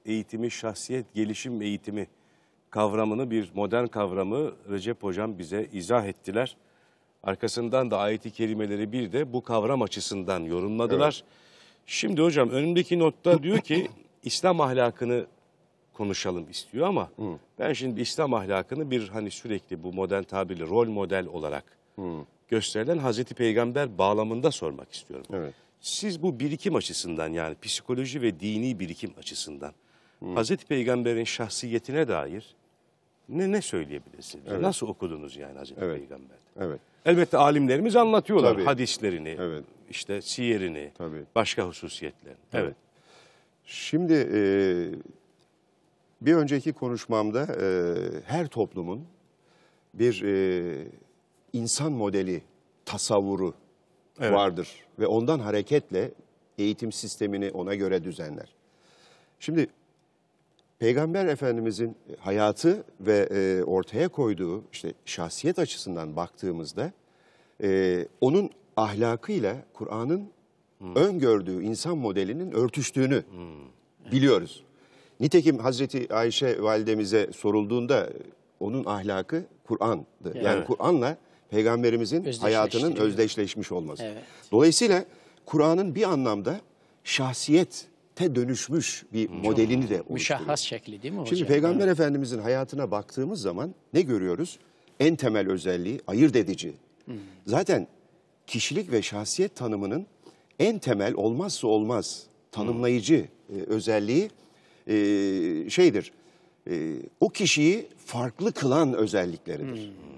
eğitimi, şahsiyet gelişim eğitimi kavramını bir modern kavramı Recep Hocam bize izah ettiler. Arkasından da ayeti kerimeleri bir de bu kavram açısından yorumladılar. Evet. Şimdi hocam önündeki notta diyor ki [laughs] İslam ahlakını konuşalım istiyor ama Hı. ben şimdi İslam ahlakını bir hani sürekli bu modern tabirle rol model olarak Hı gösterilen Hazreti Peygamber bağlamında sormak istiyorum. Evet. Siz bu birikim açısından yani psikoloji ve dini birikim açısından Hı. Hazreti Peygamber'in şahsiyetine dair ne ne söyleyebilirsiniz? Evet. Nasıl okudunuz yani Hazreti evet. Peygamber'de? Evet. Elbette alimlerimiz anlatıyorlar Tabii. hadislerini, evet. işte siyerini, Tabii. başka hususiyetlerini. Evet. evet. Şimdi e, bir önceki konuşmamda e, her toplumun bir e, insan modeli tasavvuru evet. vardır ve ondan hareketle eğitim sistemini ona göre düzenler. Şimdi Peygamber Efendimizin hayatı ve e, ortaya koyduğu işte şahsiyet açısından baktığımızda e, onun ahlakıyla Kur'an'ın hmm. öngördüğü insan modelinin örtüştüğünü hmm. biliyoruz. Nitekim Hazreti Ayşe validemize sorulduğunda onun ahlakı Kur'an'dı. Yani evet. Kur'an'la peygamberimizin hayatının özdeşleşmiş olması. Evet. Dolayısıyla Kur'an'ın bir anlamda şahsiyet te dönüşmüş bir hmm. modelini de oluşturuyor. Müşahhas şekli değil mi hocam? Şimdi Peygamber evet. Efendimizin hayatına baktığımız zaman ne görüyoruz? En temel özelliği ayırt edici. Hmm. Zaten kişilik ve şahsiyet tanımının en temel olmazsa olmaz tanımlayıcı hmm. özelliği e, şeydir. E, o kişiyi farklı kılan özellikleridir. Hmm.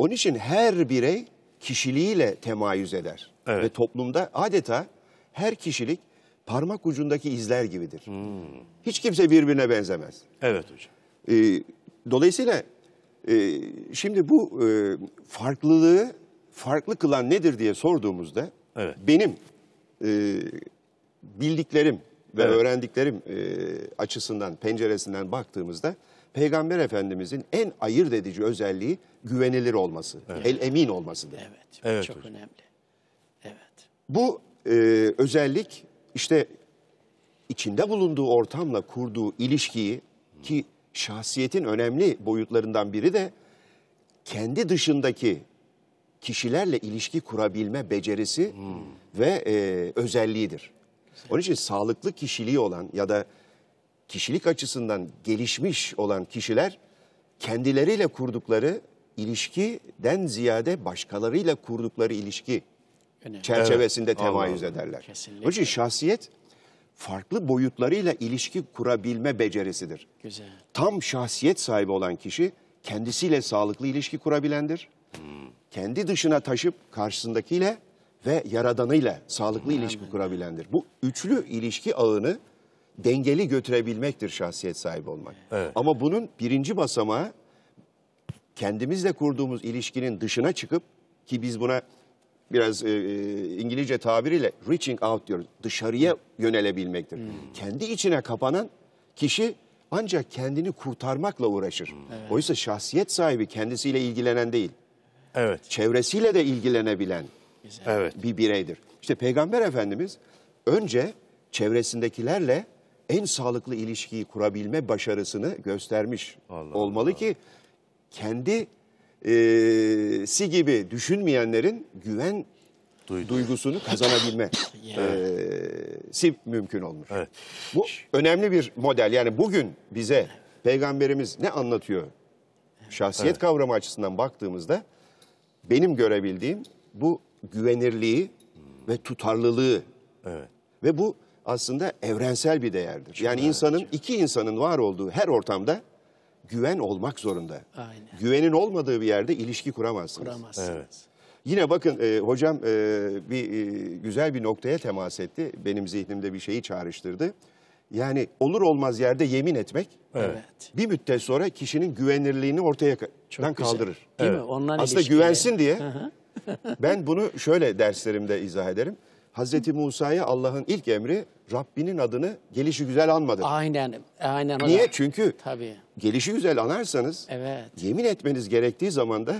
Onun için her birey kişiliğiyle temayüz eder. Evet. Ve toplumda adeta her kişilik parmak ucundaki izler gibidir. Hmm. Hiç kimse birbirine benzemez. Evet hocam. Ee, dolayısıyla e, şimdi bu e, farklılığı farklı kılan nedir diye sorduğumuzda evet. benim e, bildiklerim ve evet. öğrendiklerim e, açısından, penceresinden baktığımızda Peygamber Efendimizin en ayırt edici özelliği güvenilir olması, evet. el emin olmasıdır. Evet, evet çok hocam. önemli. Evet. Bu e, özellik işte içinde bulunduğu ortamla kurduğu ilişkiyi ki şahsiyetin önemli boyutlarından biri de kendi dışındaki kişilerle ilişki kurabilme becerisi hmm. ve e, özelliğidir. Onun için sağlıklı kişiliği olan ya da kişilik açısından gelişmiş olan kişiler kendileriyle kurdukları ilişkiden ziyade başkalarıyla kurdukları ilişki Önemli. çerçevesinde evet. temayüz Allah. ederler. Kesinlikle. Onun için şahsiyet farklı boyutlarıyla ilişki kurabilme becerisidir. Güzel. Tam şahsiyet sahibi olan kişi kendisiyle sağlıklı ilişki kurabilendir. Hmm. Kendi dışına taşıp karşısındakiyle ve yaradanıyla sağlıklı hmm. ilişki kurabilendir. Bu üçlü ilişki ağını dengeli götürebilmektir şahsiyet sahibi olmak. Evet. Ama bunun birinci basamağı kendimizle kurduğumuz ilişkinin dışına çıkıp ki biz buna biraz e, e İngilizce tabiriyle reaching out diyoruz. Dışarıya yönelebilmektir. Hmm. Kendi içine kapanan kişi ancak kendini kurtarmakla uğraşır. Hmm. Evet. Oysa şahsiyet sahibi kendisiyle ilgilenen değil. Evet. Çevresiyle de ilgilenebilen Güzel. bir bireydir. İşte Peygamber Efendimiz önce çevresindekilerle en sağlıklı ilişkiyi kurabilme başarısını göstermiş Allah olmalı Allah. ki kendi e, si gibi düşünmeyenlerin güven Duydu. duygusunu kazanabilme [coughs] e, si mümkün olmuş. Evet. Bu önemli bir model. Yani bugün bize peygamberimiz ne anlatıyor? Şahsiyet evet. kavramı açısından baktığımızda benim görebildiğim bu güvenirliği hmm. ve tutarlılığı. Evet. Ve bu aslında evrensel bir değerdir. Çok yani insanın çok. iki insanın var olduğu her ortamda güven olmak zorunda. Aynen. Güvenin olmadığı bir yerde ilişki kuramazsınız. Kuramazsınız. Evet. Yine bakın e, hocam e, bir e, güzel bir noktaya temas etti. Benim zihnimde bir şeyi çağrıştırdı. Yani olur olmaz yerde yemin etmek evet. bir müddet sonra kişinin güvenirliğini ortaya Çok kaldırır. Güzel. Değil evet. mi? Ondan Aslında ilişkileri. güvensin diye ben bunu şöyle derslerimde izah ederim. Hazreti Musa'ya Allah'ın ilk emri Rabbinin adını gelişi güzel anmadır. Aynen, aynen. Hocam. Niye? Çünkü Tabii. gelişi güzel anarsanız evet. yemin etmeniz gerektiği zaman da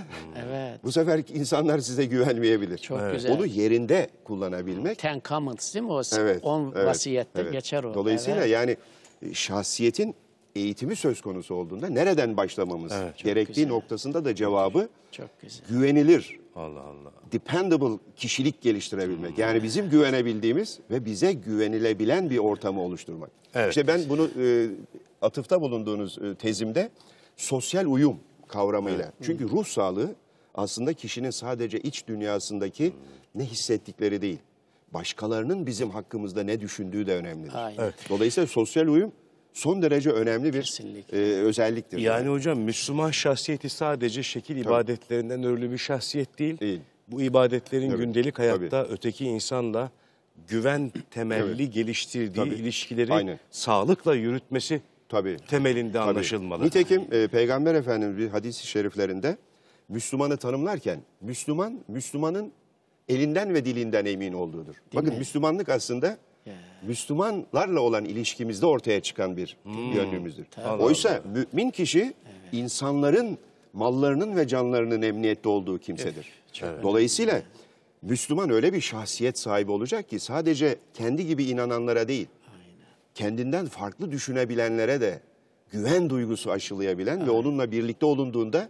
evet. bu sefer insanlar size güvenmeyebilir. Çok evet. güzel. Onu yerinde kullanabilmek. Ten commandments değil mi o? Evet. On evet. vasiyette evet. geçer o. Dolayısıyla evet. yani e, şahsiyetin eğitimi söz konusu olduğunda nereden başlamamız evet, gerektiği güzel. noktasında da cevabı çok güzel. güvenilir Allah Allah. Dependable kişilik geliştirebilmek. Yani hmm. bizim güvenebildiğimiz ve bize güvenilebilen bir ortamı oluşturmak. Evet. İşte ben bunu e, atıfta bulunduğunuz e, tezimde sosyal uyum kavramıyla. Evet. Çünkü ruh sağlığı aslında kişinin sadece iç dünyasındaki hmm. ne hissettikleri değil. Başkalarının bizim hakkımızda ne düşündüğü de önemlidir. Aynen. Evet. Dolayısıyla sosyal uyum son derece önemli bir Kesinlikle. e, özelliktir. Yani, hocam Müslüman şahsiyeti sadece şekil Tabii. ibadetlerinden örülü bir şahsiyet değil. değil. Bu ibadetlerin Tabii. gündelik hayatta Tabii. öteki insanla güven temelli Tabii. geliştirdiği Tabii. ilişkileri Aynen. sağlıkla yürütmesi Tabii. temelinde Tabii. anlaşılmalı. Nitekim e, Peygamber Efendimiz bir hadisi şeriflerinde Müslümanı tanımlarken Müslüman, Müslümanın elinden ve dilinden emin olduğudur. Değil Bakın mi? Müslümanlık aslında Müslümanlarla olan ilişkimizde ortaya çıkan bir hmm, yönümüzdür. Tabii. Oysa mümin kişi insanların mallarının ve canlarının emniyette olduğu kimsedir. Dolayısıyla Müslüman öyle bir şahsiyet sahibi olacak ki sadece kendi gibi inananlara değil, kendinden farklı düşünebilenlere de güven duygusu aşılayabilen ve onunla birlikte olunduğunda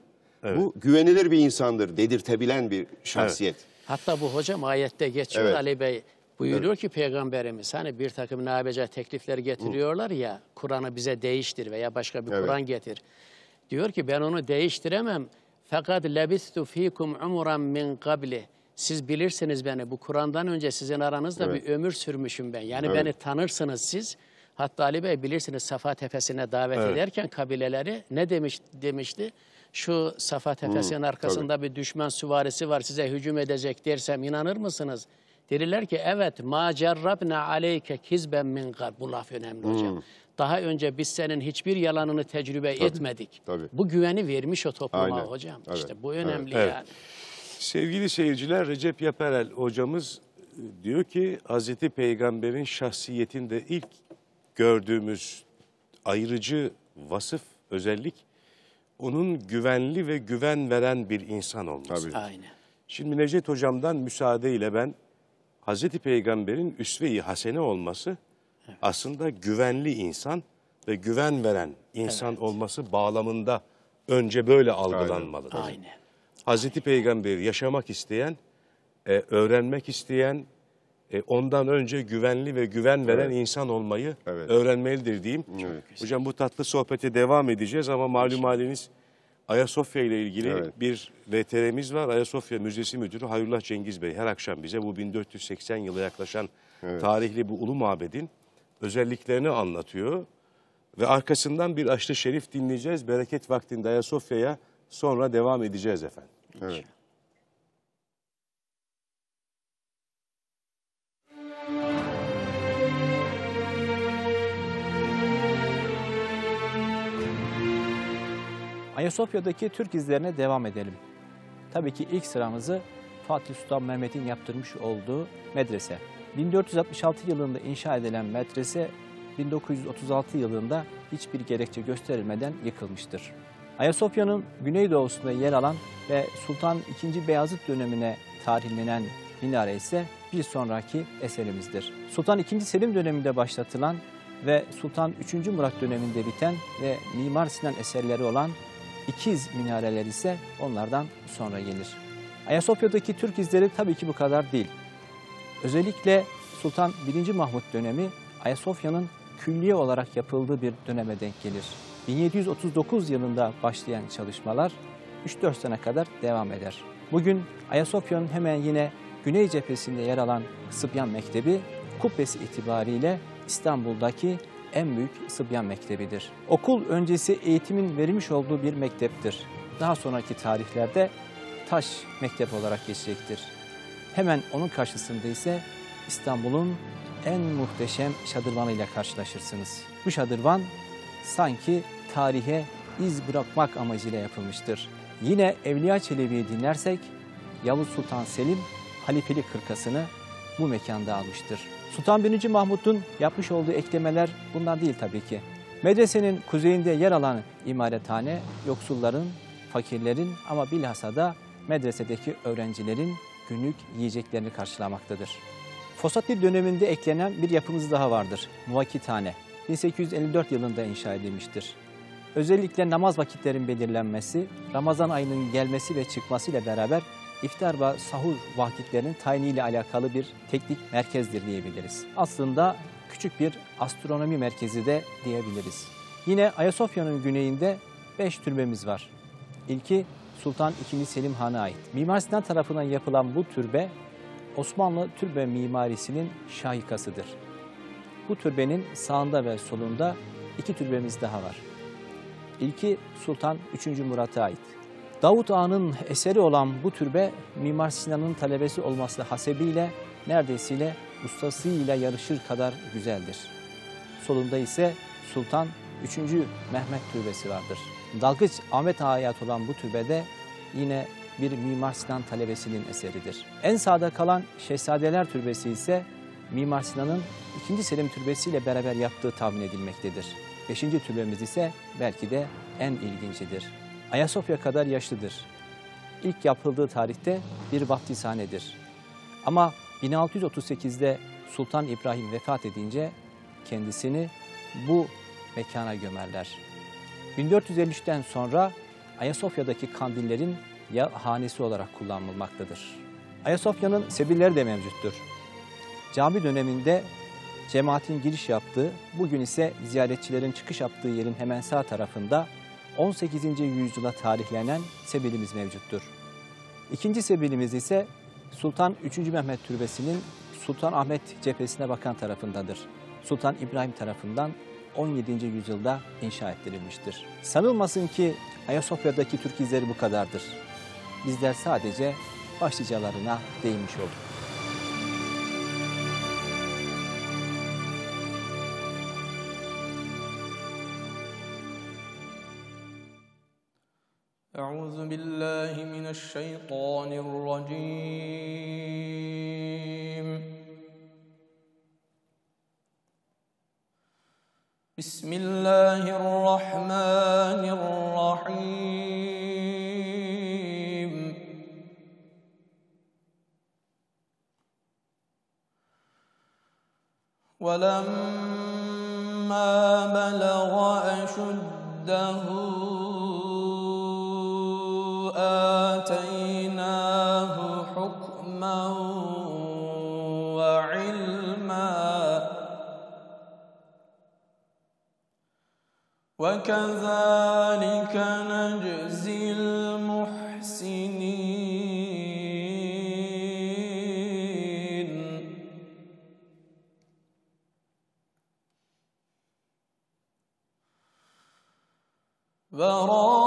bu güvenilir bir insandır dedirtebilen bir şahsiyet. Hatta bu hocam ayette geçiyor Evet. Ali Bey Buyuruyor evet. ki Peygamberimiz hani bir takım nabece teklifler getiriyorlar ya Kur'an'ı bize değiştir veya başka bir evet. Kur'an getir. Diyor ki ben onu değiştiremem. Fakat lebistu fikum umuran min kabli. Siz bilirsiniz beni bu Kur'an'dan önce sizin aranızda evet. bir ömür sürmüşüm ben. Yani evet. beni tanırsınız siz. Hatta Ali Bey bilirsiniz Safa Tepesi'ne davet evet. ederken kabileleri ne demiş demişti? Şu Safa Tepesi'nin arkasında tabii. bir düşman süvarisi var size hücum edecek dersem inanır mısınız? Dediler ki evet ma cerrabna aleyke kizben min gar. Bu laf önemli hmm. hocam. Daha önce biz senin hiçbir yalanını tecrübe tabii, etmedik. Tabii. Bu güveni vermiş o topluma Aynen. hocam. Evet. İşte bu önemli evet. yani. Sevgili seyirciler Recep Yaperel hocamız e, diyor ki Hazreti Peygamber'in şahsiyetinde ilk gördüğümüz ayrıcı vasıf, özellik onun güvenli ve güven veren bir insan olması. Tabii. Aynen. Şimdi Necdet Hocam'dan müsaadeyle ben Hazreti Peygamber'in üsve-i hasene olması evet. aslında güvenli insan ve güven veren insan evet. olması bağlamında önce böyle algılanmalıdır. Aynen. Aynen. Hazreti Peygamber yaşamak isteyen, e, öğrenmek isteyen, e, ondan önce güvenli ve güven veren evet. insan olmayı evet. öğrenmelidir diyeyim. Evet. Hocam bu tatlı sohbete devam edeceğiz ama malum haliniz... Ayasofya ile ilgili evet. bir VTR'miz var. Ayasofya Müzesi Müdürü Hayırullah Cengiz Bey her akşam bize bu 1480 yıla yaklaşan evet. tarihli bu ulu mabedin özelliklerini anlatıyor. Ve arkasından bir açlı şerif dinleyeceğiz. Bereket vaktinde Ayasofya'ya sonra devam edeceğiz efendim. Evet. Ayasofya'daki Türk izlerine devam edelim. Tabii ki ilk sıramızı Fatih Sultan Mehmet'in yaptırmış olduğu medrese. 1466 yılında inşa edilen medrese 1936 yılında hiçbir gerekçe gösterilmeden yıkılmıştır. Ayasofya'nın güneydoğusunda yer alan ve Sultan II. Beyazıt dönemine tarihlenen minare ise bir sonraki eserimizdir. Sultan II. Selim döneminde başlatılan ve Sultan 3. Murat döneminde biten ve Mimar Sinan eserleri olan ikiz minareler ise onlardan sonra gelir. Ayasofya'daki Türk izleri tabii ki bu kadar değil. Özellikle Sultan 1. Mahmut dönemi Ayasofya'nın külliye olarak yapıldığı bir döneme denk gelir. 1739 yılında başlayan çalışmalar 3-4 sene kadar devam eder. Bugün Ayasofya'nın hemen yine güney cephesinde yer alan Sıbyan Mektebi kubbesi itibariyle İstanbul'daki en büyük Sıbyan Mektebi'dir. Okul öncesi eğitimin verilmiş olduğu bir mekteptir. Daha sonraki tarihlerde Taş Mektep olarak geçecektir. Hemen onun karşısında ise İstanbul'un en muhteşem şadırvanıyla karşılaşırsınız. Bu şadırvan sanki tarihe iz bırakmak amacıyla yapılmıştır. Yine Evliya Çelebi'yi dinlersek Yavuz Sultan Selim Halifeli kırkasını bu mekanda almıştır. Sultan 1. Mahmut'un yapmış olduğu eklemeler bundan değil tabii ki. Medresenin kuzeyinde yer alan imarethane yoksulların, fakirlerin ama bilhassa da medresedeki öğrencilerin günlük yiyeceklerini karşılamaktadır. Fosatli döneminde eklenen bir yapımız daha vardır. Muvakithane. 1854 yılında inşa edilmiştir. Özellikle namaz vakitlerin belirlenmesi, Ramazan ayının gelmesi ve çıkmasıyla beraber iftar ve sahur vakitlerinin tayini ile alakalı bir teknik merkezdir diyebiliriz. Aslında küçük bir astronomi merkezi de diyebiliriz. Yine Ayasofya'nın güneyinde 5 türbemiz var. İlki Sultan II. Selim Han'a ait. Mimar Sinan tarafından yapılan bu türbe Osmanlı türbe mimarisinin şahikasıdır. Bu türbenin sağında ve solunda iki türbemiz daha var. İlki Sultan 3. Murat'a ait. Davut Ağa'nın eseri olan bu türbe Mimar Sinan'ın talebesi olması hasebiyle neredeyse ustasıyla yarışır kadar güzeldir. Solunda ise Sultan 3. Mehmet Türbesi vardır. Dalgıç Ahmet Ağa'ya olan bu türbede yine bir Mimar Sinan talebesinin eseridir. En sağda kalan Şehzadeler Türbesi ise Mimar Sinan'ın 2. Selim Türbesi ile beraber yaptığı tahmin edilmektedir. 5. türbemiz ise belki de en ilgincidir. Ayasofya kadar yaşlıdır. İlk yapıldığı tarihte bir vaftizhanedir. Ama 1638'de Sultan İbrahim vefat edince kendisini bu mekana gömerler. 1453'ten sonra Ayasofya'daki kandillerin ya hanesi olarak kullanılmaktadır. Ayasofya'nın sebilleri de mevcuttur. Cami döneminde cemaatin giriş yaptığı, bugün ise ziyaretçilerin çıkış yaptığı yerin hemen sağ tarafında 18. yüzyıla tarihlenen sebilimiz mevcuttur. İkinci sebilimiz ise Sultan 3. Mehmet Türbesi'nin Sultan Ahmet cephesine bakan tarafındadır. Sultan İbrahim tarafından 17. yüzyılda inşa ettirilmiştir. Sanılmasın ki Ayasofya'daki Türk izleri bu kadardır. Bizler sadece başlıcalarına değinmiş olduk. أعوذ بالله من الشيطان الرجيم بسم الله الرحمن الرحيم ولما بلغ أشده وكذلك نجزي المحسنين ورا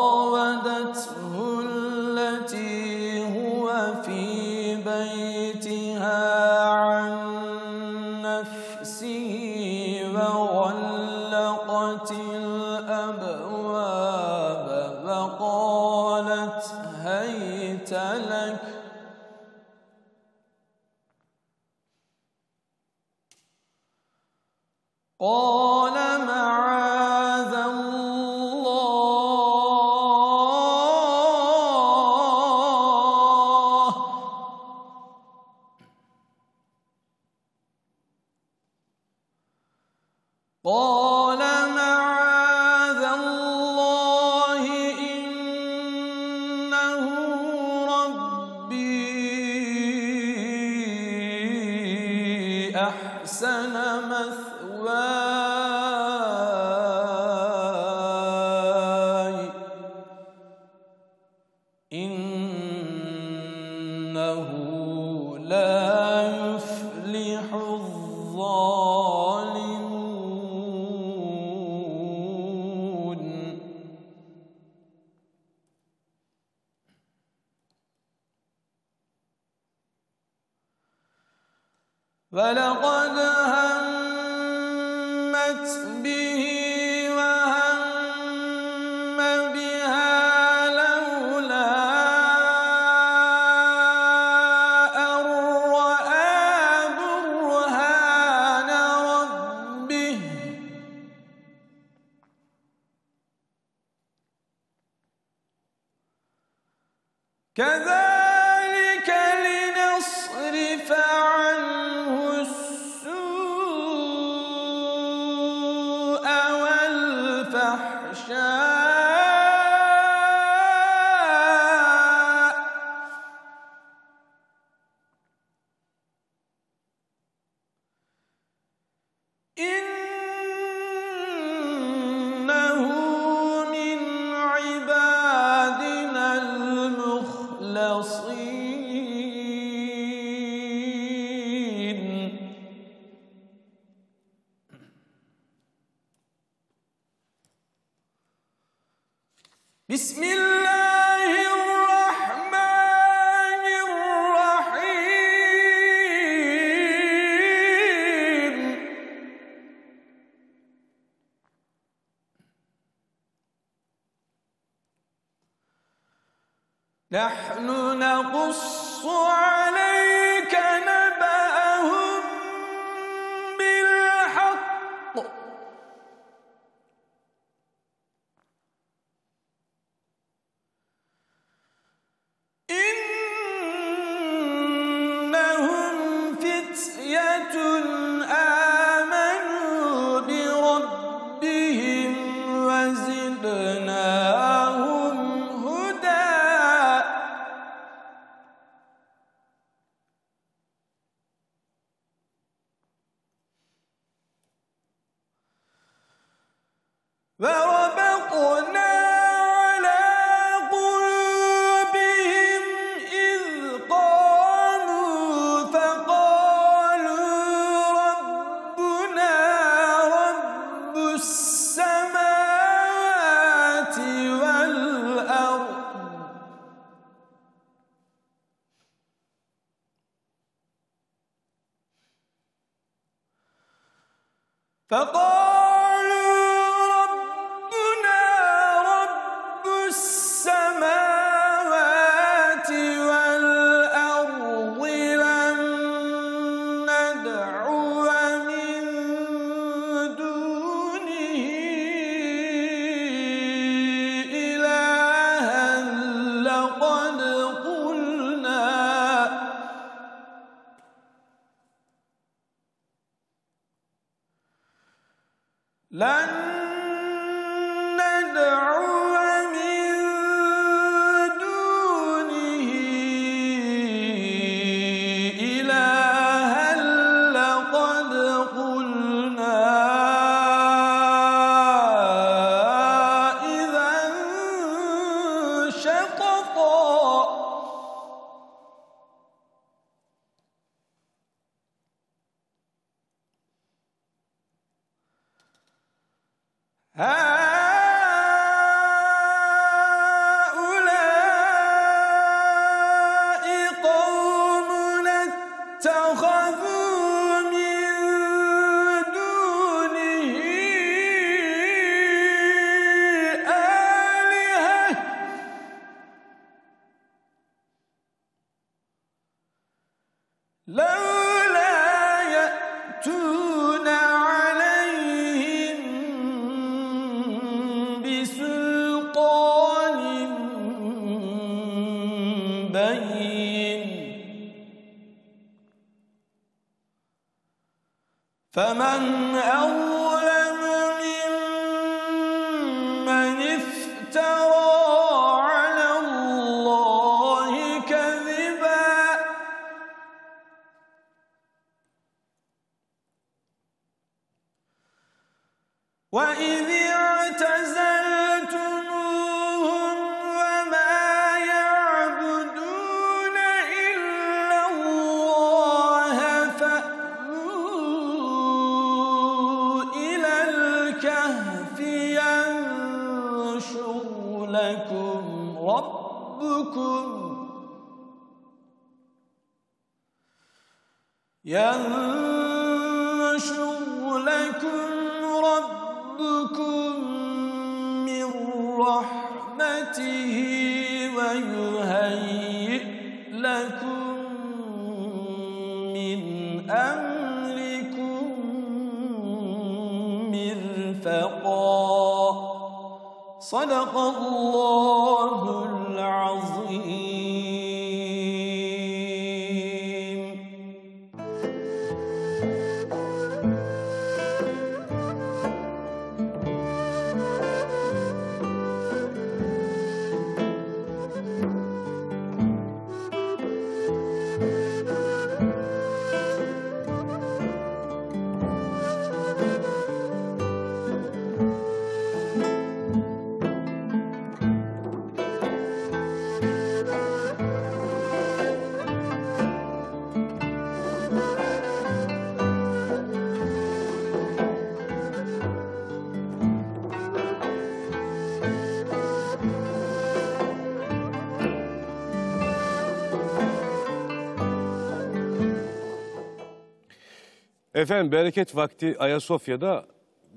Efendim bereket vakti Ayasofya'da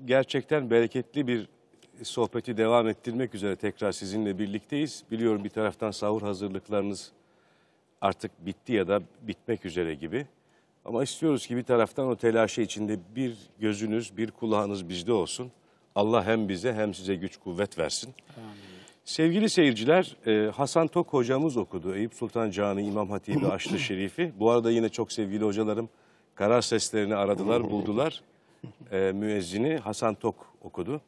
gerçekten bereketli bir sohbeti devam ettirmek üzere tekrar sizinle birlikteyiz. Biliyorum bir taraftan sahur hazırlıklarınız artık bitti ya da bitmek üzere gibi. Ama istiyoruz ki bir taraftan o telaşı içinde bir gözünüz, bir kulağınız bizde olsun. Allah hem bize hem size güç kuvvet versin. Amin. Sevgili seyirciler, e, Hasan Tok hocamız okudu. Eyüp Sultan Camii İmam Hatibi Aşlı Şerifi. Bu arada yine çok sevgili hocalarım, Karar seslerini aradılar, buldular. E, müezzini Hasan Tok okudu.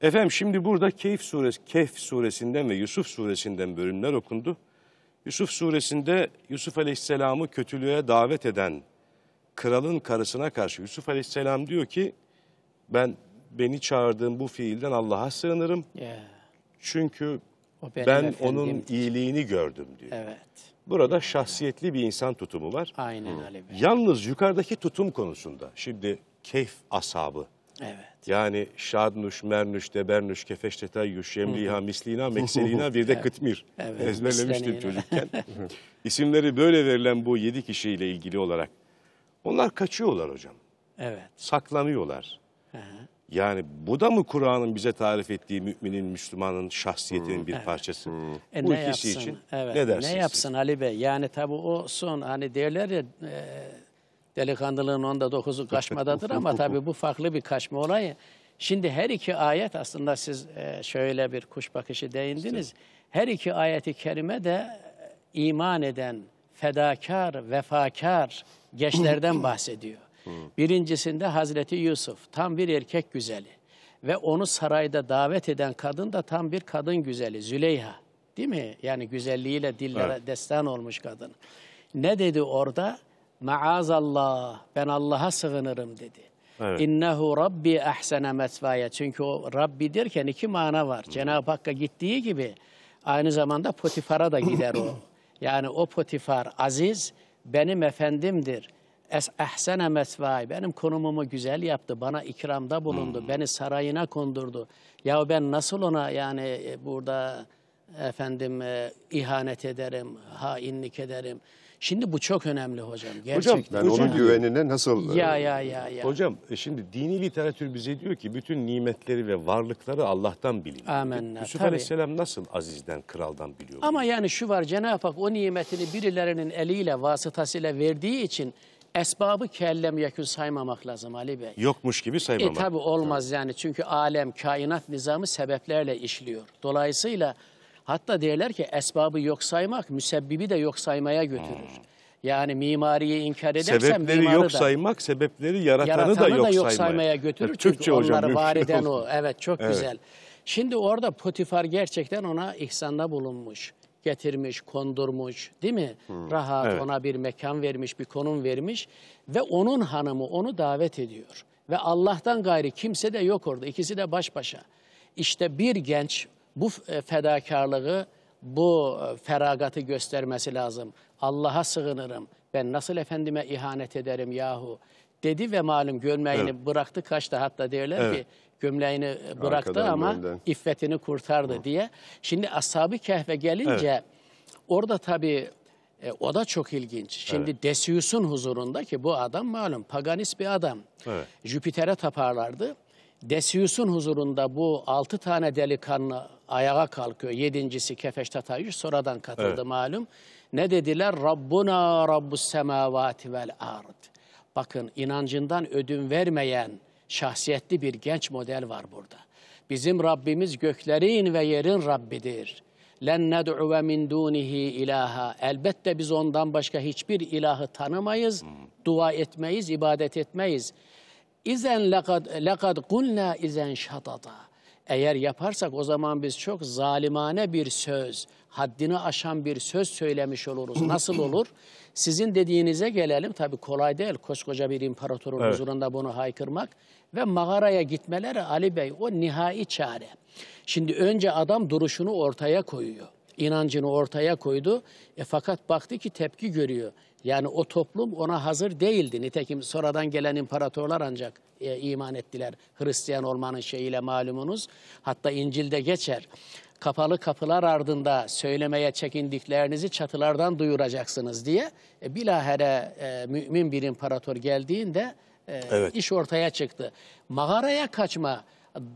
Efendim şimdi burada Keyif suresi, Kehf suresinden ve Yusuf suresinden bölümler okundu. Yusuf suresinde Yusuf Aleyhisselam'ı kötülüğe davet eden kralın karısına karşı Yusuf Aleyhisselam diyor ki ben beni çağırdığım bu fiilden Allah'a sığınırım. Yeah. Çünkü o ben onun iyiliğini gördüm diyor. Evet. Burada şahsiyetli bir insan tutumu var. Aynen Hı. Alevi. Şey. Yalnız yukarıdaki tutum konusunda şimdi keyf asabı. Evet. Yani şadnuş, mernuş, debernuş, kefeş, tetayyuş, yemliha, mislina, mekselina bir de [laughs] kıtmir. Evet, Ezberlemiştim çocukken. [laughs] İsimleri böyle verilen bu yedi kişiyle ilgili olarak. Onlar kaçıyorlar hocam. Evet. Saklanıyorlar. Hı hı. Yani bu da mı Kur'an'ın bize tarif ettiği müminin, Müslümanın şahsiyetinin bir evet. parçası? E, bu ne ikisi yapsın? için evet. ne dersiniz? Ne yapsın Ali Bey? Yani tabii o son hani derler ya e, delikanlılığın onda dokuzu kaçmadadır [laughs] ama tabii bu farklı bir kaçma olayı. Şimdi her iki ayet aslında siz e, şöyle bir kuş bakışı değindiniz. Her iki ayeti kerime de e, iman eden, fedakar, vefakar [laughs] gençlerden bahsediyor. Birincisinde Hazreti Yusuf tam bir erkek güzeli ve onu sarayda davet eden kadın da tam bir kadın güzeli Züleyha. Değil mi? Yani güzelliğiyle dillere evet. destan olmuş kadın. Ne dedi orada? Maazallah ben Allah'a sığınırım dedi. Evet. İnnehu Rabbi ahsene mesvaya. Çünkü o Rabbi derken iki mana var. Cenab-ı Hakk'a gittiği gibi aynı zamanda Potifar'a da gider o. [clears throat] Yani o Potifar aziz benim efendimdir. Es ehsene mesvai. Benim konumumu güzel yaptı. Bana ikramda bulundu. Hmm. Beni sarayına kondurdu. Ya ben nasıl ona yani e, burada e, efendim e, ihanet ederim, hainlik ederim. Şimdi bu çok önemli hocam. Gerçekten. Hocam ben hocam, onun güvenine nasıl... Ya, e, ya ya ya. Hocam şimdi dini literatür bize diyor ki bütün nimetleri ve varlıkları Allah'tan biliyor Amenna. Yusuf tabii. Aleyhisselam nasıl azizden, kraldan biliyor? Ama yani şu var Cenab-ı Hak o nimetini birilerinin eliyle, vasıtasıyla verdiği için esbabı kellem yekün saymamak lazım Ali Bey. Yokmuş gibi e, saymamak. E tabi olmaz yani çünkü alem, kainat nizamı sebeplerle işliyor. Dolayısıyla hatta derler ki esbabı yok saymak müsebbibi de yok saymaya götürür. Hmm. Yani mimariyi inkar edersen sebepleri mimarı yok da, saymak, sebepleri yaratanı, yaratanı da yok, da yok saymaya. E, götürür. Evet, Türkçe çünkü hocam, onları var eden o. Evet çok evet. güzel. Şimdi orada Potifar gerçekten ona ihsanda bulunmuş getirmiş, kondurmuş değil mi? Hmm, Rahat evet. ona bir mekan vermiş, bir konum vermiş ve onun hanımı onu davet ediyor. Ve Allah'tan gayri kimse de yok orada. İkisi de baş başa. İşte bir genç bu e, fedakarlığı, bu e, feragatı göstermesi lazım. Allah'a sığınırım. Ben nasıl efendime ihanet ederim yahu? Dedi ve malum gömleğini evet. bıraktı kaçtı hatta derler evet. ki gömleğini bıraktı Arkadan ama önden. iffetini kurtardı Hı. diye. Şimdi Ashab-ı Kehf'e gelince evet. orada tabii e, o da çok ilginç. Şimdi evet. Desius'un huzurundaki bu adam malum paganist bir adam. Evet. Jüpiter'e taparlardı. Desius'un huzurunda bu altı tane delikanlı ayağa kalkıyor. Yedincisi Kefeş Tatayüş sonradan katıldı evet. malum. Ne dediler? Rabbuna Rabbus semavati vel ard. Bakın inancından ödün vermeyen şahsiyetli bir genç model var burada. Bizim Rabbimiz göklerin ve yerin Rabbidir. Len ned'uve min dunihi ilaha. Elbette biz ondan başka hiçbir ilahı tanımayız, dua etmeyiz, ibadet etmeyiz. İzen lekad, lekad kulna izen şatata. Eğer yaparsak o zaman biz çok zalimane bir söz, haddini aşan bir söz söylemiş oluruz. Nasıl [clears throat] olur? Sizin dediğinize gelelim. Tabii kolay değil koskoca bir imparatorun evet. huzurunda bunu haykırmak. Ve mağaraya gitmeleri Ali Bey o nihai çare. Şimdi önce adam duruşunu ortaya koyuyor. İnancını ortaya koydu. E fakat baktı ki tepki görüyor. Yani o toplum ona hazır değildi. Nitekim sonradan gelen imparatorlar ancak e, iman ettiler. Hristiyan olmanın şeyiyle malumunuz. Hatta İncil'de geçer. Kapalı kapılar ardında söylemeye çekindiklerinizi çatılardan duyuracaksınız diye. E, bilahare e, mümin bir imparator geldiğinde e, evet. iş ortaya çıktı. Mağaraya kaçma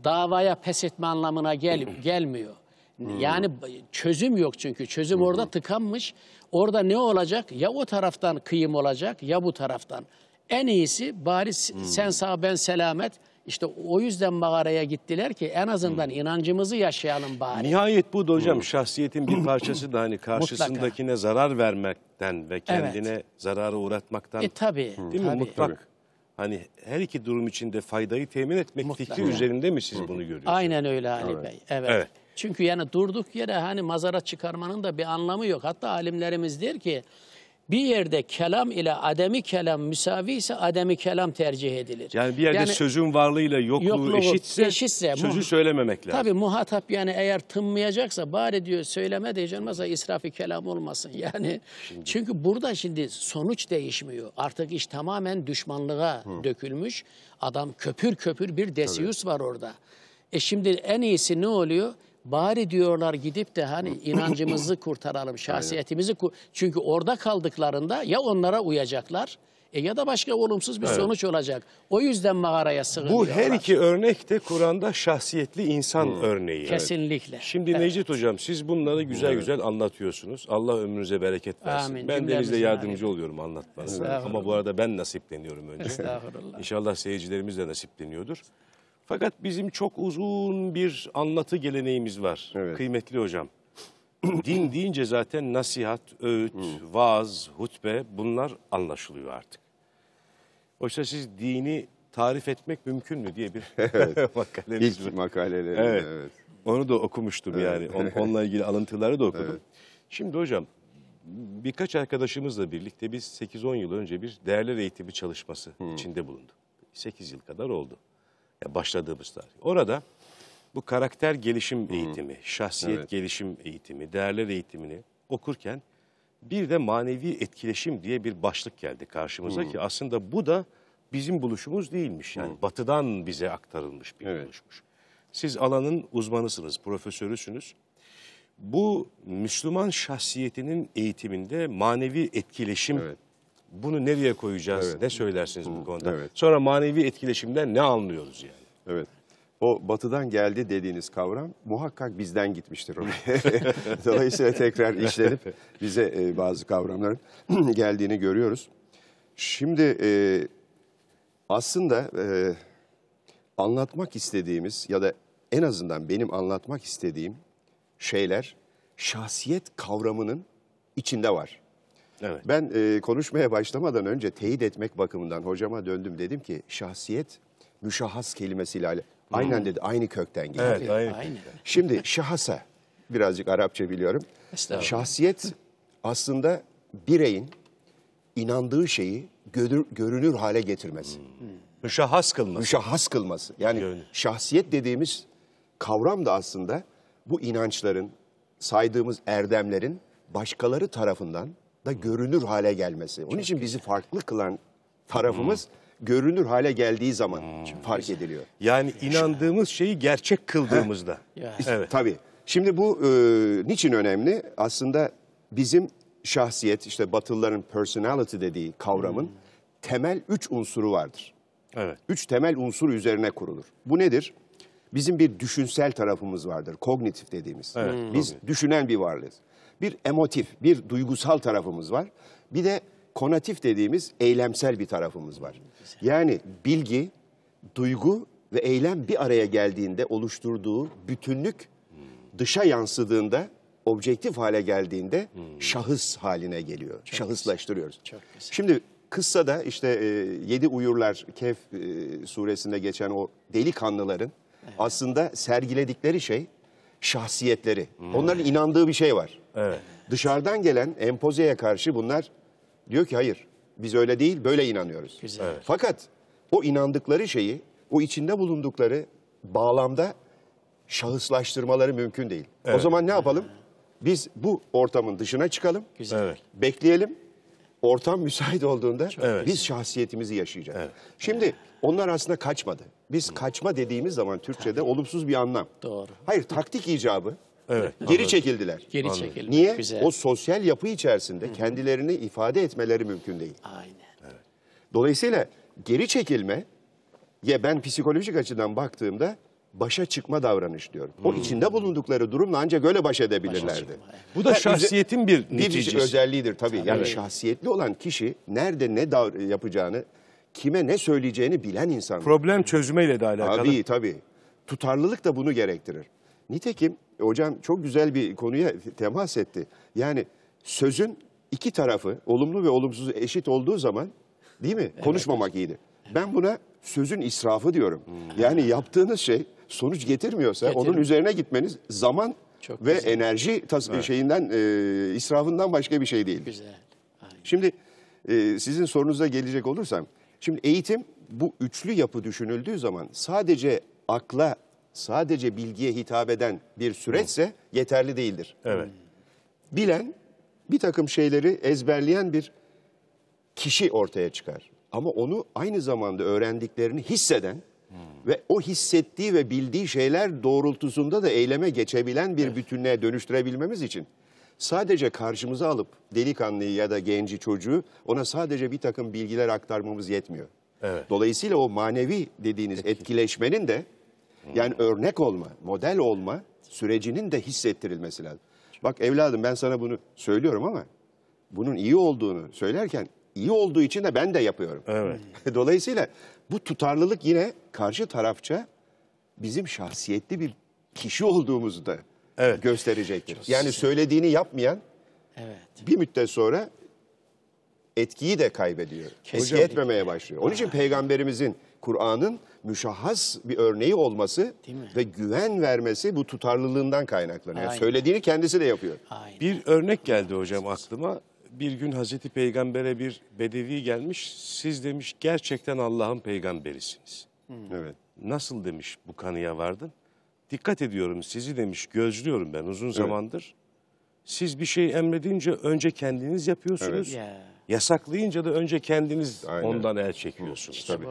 davaya pes etme anlamına gel [clears throat] gelmiyor. Hmm. Yani çözüm yok çünkü. Çözüm orada tıkanmış. Orada ne olacak? Ya o taraftan kıyım olacak ya bu taraftan. En iyisi bari hmm. sen sağ ben selamet. İşte o yüzden mağaraya gittiler ki en azından hmm. inancımızı yaşayalım bari. Nihayet bu da hocam hmm. şahsiyetin bir parçası da hani karşısındakine Mutlaka. zarar vermekten ve kendine evet. zarara uğratmaktan. E tabii. Hmm. Değil mi? Tabii. Mutlak. Hani her iki durum içinde faydayı temin etmek Mutlaka. fikri üzerinde mi siz bunu görüyorsunuz? Aynen öyle Ali evet. Bey. Evet. evet. Çünkü yani durduk yere hani mazara çıkarmanın da bir anlamı yok. Hatta alimlerimiz der ki bir yerde kelam ile ademi kelam müsavi ise ademi kelam tercih edilir. Yani bir yerde yani, sözün varlığıyla yokluğu, yokluğu eşitse, eşitse sözü söylememek lazım. Tabii muhatap yani eğer tınmayacaksa bari diyor söyleme diyeceğim mesela israfi kelam olmasın. [laughs] Yani şimdi. çünkü burada şimdi sonuç değişmiyor. Artık iş tamamen düşmanlığa Hı. dökülmüş. Adam köpür köpür bir desius var orada. E şimdi en iyisi ne oluyor? Bari diyorlar gidip de hani inancımızı kurtaralım, şahsiyetimizi kur Çünkü orada kaldıklarında ya onlara uyacaklar e ya da başka olumsuz bir evet. sonuç olacak. O yüzden mağaraya sığınıyorlar. Bu her iki örnek de Kur'an'da şahsiyetli insan hmm. örneği. Kesinlikle. Şimdi evet. Necdet Hocam siz bunları güzel evet. güzel anlatıyorsunuz. Allah ömrünüze bereket versin. Amin. Ben denizde yardımcı amin. oluyorum anlatmanıza. Ama bu arada ben nasipleniyorum önce. Estağfurullah. İnşallah seyircilerimiz de nasipleniyordur. Fakat bizim çok uzun bir anlatı geleneğimiz var evet. kıymetli hocam. [clears throat] Din deyince zaten nasihat, öğüt, hmm. vaaz, hutbe bunlar anlaşılıyor artık. Oysa siz dini tarif etmek mümkün mü diye bir [laughs] evet. [laughs] makaleniz İlk makaleleri. Evet. evet. Onu da okumuştum evet. yani. On, [laughs] onunla ilgili alıntıları da okudum. Evet. Şimdi hocam birkaç arkadaşımızla birlikte biz 8-10 yıl önce bir değerler eğitimi çalışması hmm. içinde bulunduk. 8 yıl kadar oldu başladığımız tarih. Orada bu karakter gelişim eğitimi, şahsiyet evet. gelişim eğitimi, değerler eğitimini okurken bir de manevi etkileşim diye bir başlık geldi karşımıza Hı ki aslında bu da bizim buluşumuz değilmiş. Yani -hı. batıdan bize aktarılmış bir evet. buluşmuş. Siz alanın uzmanısınız, profesörüsünüz. Bu Müslüman şahsiyetinin eğitiminde manevi etkileşim evet. Bunu nereye koyacağız? Evet. Ne söylersiniz bu konuda? Evet. Sonra manevi etkileşimden ne anlıyoruz yani? Evet. O batıdan geldi dediğiniz kavram muhakkak bizden gitmiştir. [laughs] Dolayısıyla tekrar işlenip bize e, bazı kavramların [clears throat] geldiğini görüyoruz. Şimdi e, aslında e, anlatmak istediğimiz ya da en azından benim anlatmak istediğim şeyler şahsiyet kavramının içinde var. Evet. Ben e, konuşmaya başlamadan önce teyit etmek bakımından hocama döndüm dedim ki şahsiyet müşahhas kelimesiyle hmm. aynen dedi aynı kökten geliyor. Evet, aynı. Şimdi şahasa birazcık Arapça biliyorum. Şahsiyet aslında bireyin inandığı şeyi görür, görünür hale getirmesi. Hmm. Müşahhas kılması. Müşahhas kılması. Yani Gönlüm. şahsiyet dediğimiz kavram da aslında bu inançların, saydığımız erdemlerin başkaları tarafından da görünür hale gelmesi. Onun için bizi farklı kılan tarafımız görünür hale geldiği zaman fark ediliyor. Yani inandığımız şeyi gerçek kıldığımızda. [laughs] Evet. Tabii. Şimdi bu e, niçin önemli? Aslında bizim şahsiyet, işte Batılıların personality dediği kavramın temel üç unsuru vardır. Evet. Üç temel unsur üzerine kurulur. Bu nedir? Bizim bir düşünsel tarafımız vardır. Kognitif dediğimiz. Evet, Biz düşünen bir varlığız. Bir emotif, bir duygusal tarafımız var. Bir de konatif dediğimiz eylemsel bir tarafımız var. Yani bilgi, duygu ve eylem bir araya geldiğinde oluşturduğu bütünlük dışa yansıdığında objektif hale geldiğinde hmm. şahıs haline geliyor. Çok Şahıslaştırıyoruz. Çok Şimdi kıssa da işte e, Yedi Uyurlar kef e, suresinde geçen o delikanlıların evet. aslında sergiledikleri şey şahsiyetleri. Hmm. Onların inandığı bir şey var. Evet. Dışarıdan gelen empozeye karşı bunlar diyor ki hayır biz öyle değil böyle inanıyoruz. Güzel. Evet. Fakat o inandıkları şeyi o içinde bulundukları bağlamda şahıslaştırmaları mümkün değil. Evet. O zaman ne yapalım? Biz bu ortamın dışına çıkalım, Güzel. Evet. bekleyelim. Ortam [laughs] müsait olduğunda Çok evet. biz şahsiyetimizi yaşayacağız. Evet. Şimdi onlar aslında kaçmadı. Biz kaçma dediğimiz zaman Türkçe'de olumsuz bir anlam. Doğru. Hayır taktik icabı. Evet. Geri anladım. çekildiler. Geri çekildiler. Niye? Güzel. O sosyal yapı içerisinde Hı. kendilerini ifade etmeleri mümkün değil. Aynen. Evet. Dolayısıyla geri çekilme ya ben psikolojik açıdan baktığımda başa çıkma davranış diyorum. O hmm. içinde bulundukları durumla ancak öyle baş edebilirlerdi. Çıkma, evet. Bu da yani şahsiyetin bir neticesi. Bir özelliğidir tabii. tabii. Yani şahsiyetli olan kişi nerede ne yapacağını kime ne söyleyeceğini bilen insan. Problem çözmeyle de alakalı. Tabii tabii. Tutarlılık da bunu gerektirir. Nitekim e, hocam çok güzel bir konuya temas etti. Yani sözün iki tarafı olumlu ve olumsuz eşit olduğu zaman değil mi? Evet. Konuşmamak iyidir. Ben buna sözün israfı diyorum. Hmm. Yani yaptığınız şey sonuç getirmiyorsa Getirin. onun üzerine gitmeniz zaman çok ve güzel. enerji evet. şeyinden e, israfından başka bir şey değil. Güzel. Aynen. Şimdi e, sizin sorunuza gelecek olursam Şimdi eğitim bu üçlü yapı düşünüldüğü zaman sadece akla, sadece bilgiye hitap eden bir süreçse yeterli değildir. Evet. Bilen, bir takım şeyleri ezberleyen bir kişi ortaya çıkar. Ama onu aynı zamanda öğrendiklerini hisseden ve o hissettiği ve bildiği şeyler doğrultusunda da eyleme geçebilen bir bütünlüğe dönüştürebilmemiz için Sadece karşımıza alıp delikanlıyı ya da genci çocuğu ona sadece bir takım bilgiler aktarmamız yetmiyor. Evet. Dolayısıyla o manevi dediğiniz Peki. etkileşmenin de hmm. yani örnek olma, model olma sürecinin de hissettirilmesi lazım. Bak evladım ben sana bunu söylüyorum ama bunun iyi olduğunu söylerken iyi olduğu için de ben de yapıyorum. Evet. [laughs] Dolayısıyla bu tutarlılık yine karşı tarafça bizim şahsiyetli bir kişi olduğumuzu da evet. gösterecektir. Çok yani söylediğini yapmayan evet. bir müddet sonra etkiyi de kaybediyor. Kesinlikle. Etki etmemeye başlıyor. Onun için peygamberimizin Kur'an'ın müşahhas bir örneği olması ve güven vermesi bu tutarlılığından kaynaklanıyor. Aynen. Söylediğini kendisi de yapıyor. Aynen. Bir örnek geldi hocam aklıma. Bir gün Hazreti Peygamber'e bir bedevi gelmiş. Siz demiş gerçekten Allah'ın peygamberisiniz. Hmm. Evet. Nasıl demiş bu kanıya vardın? dikkat ediyorum sizi demiş gözlüyorum ben uzun evet. zamandır. Siz bir şey emredince önce kendiniz yapıyorsunuz. Evet. Yasaklayınca da önce kendiniz Aynen. ondan el çekiyorsunuz. Hı, tabii.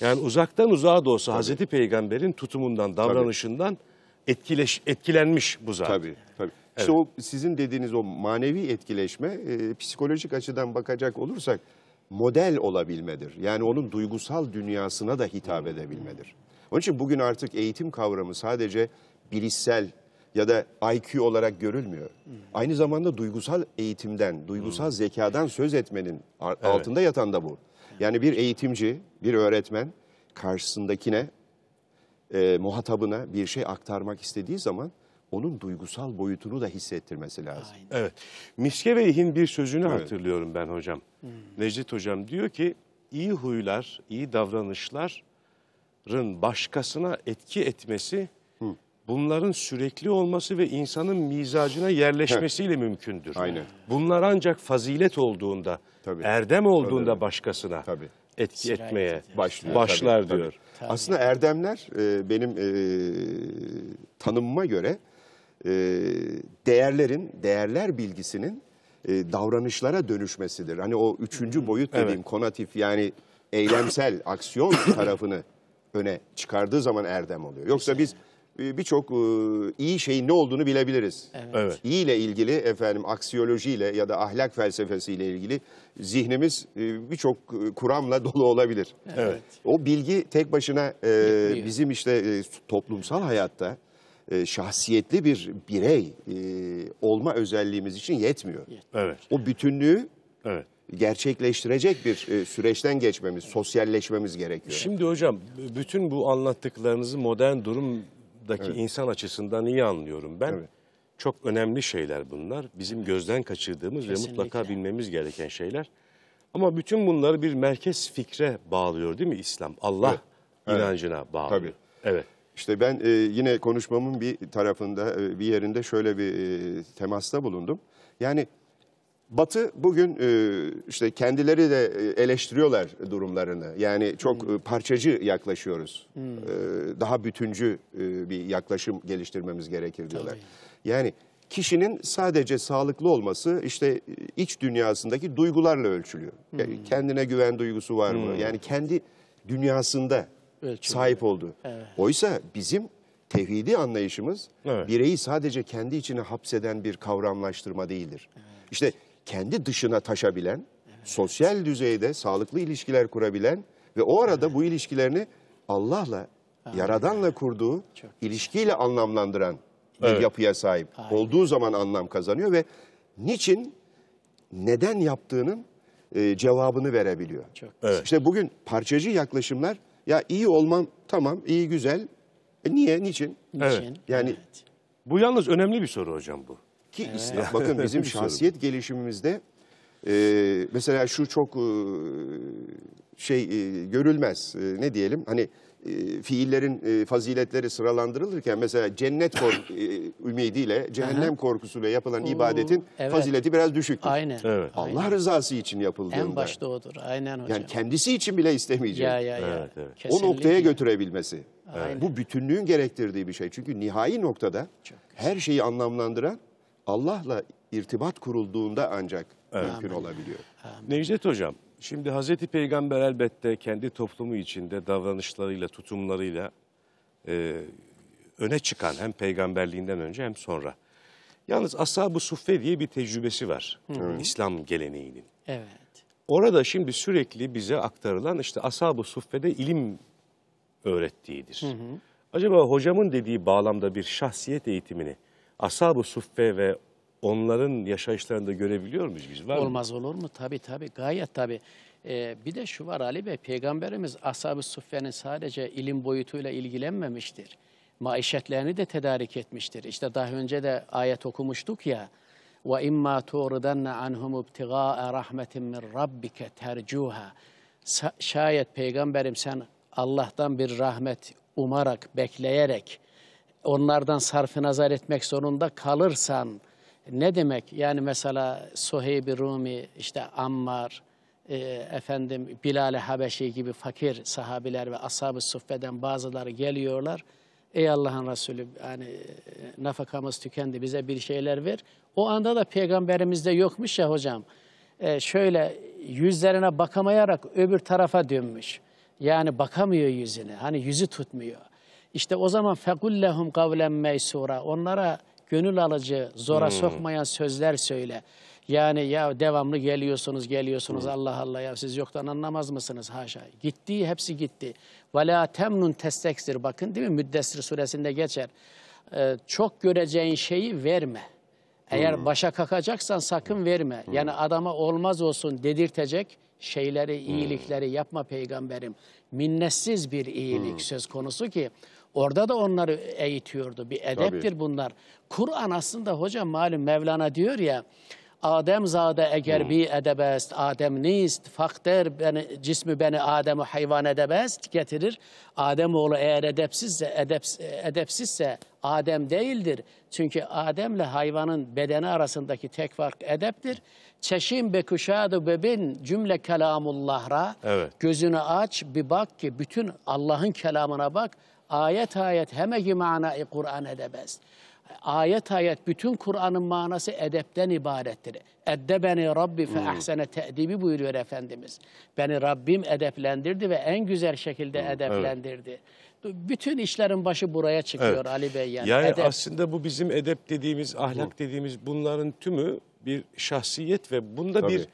Yani uzaktan uzağa da olsa tabii. Hazreti Peygamber'in tutumundan, davranışından etkileş, etkilenmiş bu zaten. Tabii, tabii. Evet. o sizin dediğiniz o manevi etkileşme e, psikolojik açıdan bakacak olursak model olabilmedir. Yani onun duygusal dünyasına da hitap edebilmedir. Onun için bugün artık eğitim kavramı sadece bilişsel ya da IQ olarak görülmüyor. Hmm. Aynı zamanda duygusal eğitimden, duygusal hmm. zekadan söz etmenin evet. altında yatan da bu. Yani bir eğitimci, bir öğretmen karşısındakine, e, muhatabına bir şey aktarmak istediği zaman onun duygusal boyutunu da hissettirmesi lazım. Aynen. Evet. Miske Bey'in bir sözünü evet. hatırlıyorum ben hocam. Hmm. Necdet hocam diyor ki iyi huylar, iyi davranışlar başkasına etki etmesi Hı. bunların sürekli olması ve insanın mizacına yerleşmesiyle mümkündür. Aynen. Bunlar ancak fazilet olduğunda, tabii. erdem olduğunda tabii. başkasına tabii. etki Sirayet etmeye başlıyor, başlar tabii, diyor. Tabii. Aslında erdemler e, benim e, tanımıma göre e, değerlerin, değerler bilgisinin e, davranışlara dönüşmesidir. Hani o üçüncü hmm. boyut dediğim evet. konatif yani eylemsel aksiyon [coughs] tarafını öne çıkardığı zaman erdem oluyor. Yoksa biz e, birçok e, iyi şeyin ne olduğunu bilebiliriz. Evet. İyi ile ilgili efendim aksiyolojiyle ya da ahlak felsefesiyle ilgili zihnimiz e, birçok kuramla dolu olabilir. Evet. O bilgi tek başına bizim işte toplumsal hayatta şahsiyetli bir birey olma özelliğimiz için yetmiyor. Evet. O bütünlüğü Evet gerçekleştirecek bir e, süreçten geçmemiz, sosyalleşmemiz gerekiyor. Şimdi hocam bütün bu anlattıklarınızı modern durumdaki evet. insan açısından iyi anlıyorum ben. Evet. Çok önemli şeyler bunlar. Bizim gözden kaçırdığımız Kesinlikle. ve mutlaka bilmemiz gereken şeyler. Ama bütün bunları bir merkez fikre bağlıyor değil mi İslam? Allah evet. inancına evet. bağlıyor. Tabii. Evet. İşte ben e, yine konuşmamın bir tarafında, e, bir yerinde şöyle bir e, temasta bulundum. Yani Batı bugün e, işte kendileri de e, eleştiriyorlar durumlarını. Yani çok hmm. parçacı yaklaşıyoruz. Hmm. Daha bütüncü bir yaklaşım geliştirmemiz gerekir diyorlar. Tabii. Yani kişinin sadece sağlıklı olması işte iç dünyasındaki duygularla ölçülüyor. Yani hmm. Kendine güven duygusu var hmm. mı? Yani kendi dünyasında Ölçülüyor. sahip olduğu. Evet. Oysa bizim tevhidi anlayışımız evet. bireyi sadece kendi içine hapseden bir kavramlaştırma değildir. Evet. İşte kendi dışına taşabilen, evet. sosyal düzeyde sağlıklı ilişkiler kurabilen ve o arada evet. bu ilişkilerini Allah'la, evet. Yaradan'la kurduğu Çok ilişkiyle anlamlandıran bir evet. yapıya sahip. Hayır. Olduğu zaman anlam kazanıyor ve niçin, neden yaptığının e, cevabını verebiliyor. evet. İşte bugün parçacı yaklaşımlar, ya iyi olmam tamam, iyi güzel, e niye, niçin? Niçin? Evet. Yani... Evet. Bu yalnız önemli bir soru hocam bu. Ki evet. İslam, bakın bizim şahsiyet gelişimimizde e, mesela şu çok e, şey e, görülmez e, ne diyelim hani e, fiillerin e, faziletleri sıralandırılırken mesela cennet kork [coughs] e, ümidiyle cehennem korkusuyla yapılan Oo, ibadetin evet. fazileti biraz düşüktür. Aynen. Evet. Allah aynen. rızası için yapıldığında. En başta odur. Aynen hocam. Yani kendisi için bile istemeyecek. Ya, ya, ya. Evet, evet. O noktaya götürebilmesi. Aynen. Bu bütünlüğün gerektirdiği bir şey. Çünkü nihai noktada Çok her şeyi anlamlandıran Allah'la irtibat kurulduğunda ancak evet. mümkün Amin. olabiliyor. Amin. Necdet Hocam, şimdi Hazreti Peygamber elbette kendi toplumu içinde davranışlarıyla, tutumlarıyla e, öne çıkan hem peygamberliğinden önce hem sonra. Yalnız ashab-ı suffe diye bir tecrübesi var Hı. İslam geleneğinin. Evet. Orada şimdi sürekli bize aktarılan işte ashab-ı suffede ilim öğrettiğidir. Hı hı. Acaba hocamın dediği bağlamda bir şahsiyet eğitimini ashab-ı suffe ve onların yaşayışlarını da görebiliyor muyuz biz? Var Olmaz mı? olur mu? Tabii tabii gayet tabii. Ee, bir de şu var Ali Bey, Peygamberimiz ashab-ı suffenin sadece ilim boyutuyla ilgilenmemiştir. Maişetlerini de tedarik etmiştir. İşte daha önce de ayet okumuştuk ya. وَاِمَّا تُعْرِدَنَّ عَنْهُمُ اُبْتِغَاءَ رَحْمَةٍ مِّنْ رَبِّكَ تَرْجُوهَا Şayet Peygamberim sen Allah'tan bir rahmet umarak, bekleyerek onlardan sarfı nazar etmek zorunda kalırsan ne demek? Yani mesela Suheyb-i Rumi, işte Ammar, e, efendim Bilal-i Habeşi gibi fakir sahabiler ve ashab-ı suffeden bazıları geliyorlar. Ey Allah'ın Resulü yani e, nafakamız tükendi bize bir şeyler ver. O anda da Peygamberimiz de yokmuş ya hocam. E, şöyle yüzlerine bakamayarak öbür tarafa dönmüş. Yani bakamıyor yüzüne. Hani yüzü tutmuyor. İşte o zaman fekullehum kavlen meysura. Onlara gönül alıcı, zora hmm. sokmayan sözler söyle. Yani ya devamlı geliyorsunuz, geliyorsunuz hmm. Allah Allah ya siz yoktan anlamaz mısınız? Haşa. Gitti, hepsi gitti. Ve la temnun testeksir. Bakın değil mi? Müddessir suresinde geçer. Ee, çok göreceğin şeyi verme. Eğer hmm. başa kakacaksan sakın hmm. verme. Hmm. Yani adama olmaz olsun dedirtecek şeyleri, hmm. iyilikleri yapma peygamberim. Minnetsiz bir iyilik hmm. söz konusu ki Orada da onları eğitiyordu. Bir edeptir Tabii. bunlar. Kur'an aslında hocam malum Mevlana diyor ya Adem zade eğer hmm. bir edebest, Adem nist, fakter beni, cismi beni Adem'i hayvan edebest getirir. Adem oğlu eğer edepsizse, edeps, edepsizse Adem değildir. Çünkü Adem'le hayvanın bedeni arasındaki tek fark edeptir. Çeşim bekuşadu bebin cümle kelamullahra. Evet. Gözünü aç bir bak ki bütün Allah'ın kelamına bak ayet ayet hemegi manayı Kur'an edebez. Ayet ayet bütün Kur'an'ın manası edepten ibarettir. Edde beni Rabbi fe hmm. ahsene te'dibi buyuruyor Efendimiz. Beni Rabbim edeplendirdi ve en güzel şekilde Hı, hmm, edeplendirdi. Evet bütün işlerin başı buraya çıkıyor evet. Ali Bey yani. Yani edep. aslında bu bizim edep dediğimiz, ahlak Hı. dediğimiz bunların tümü bir şahsiyet ve bunda Tabii. bir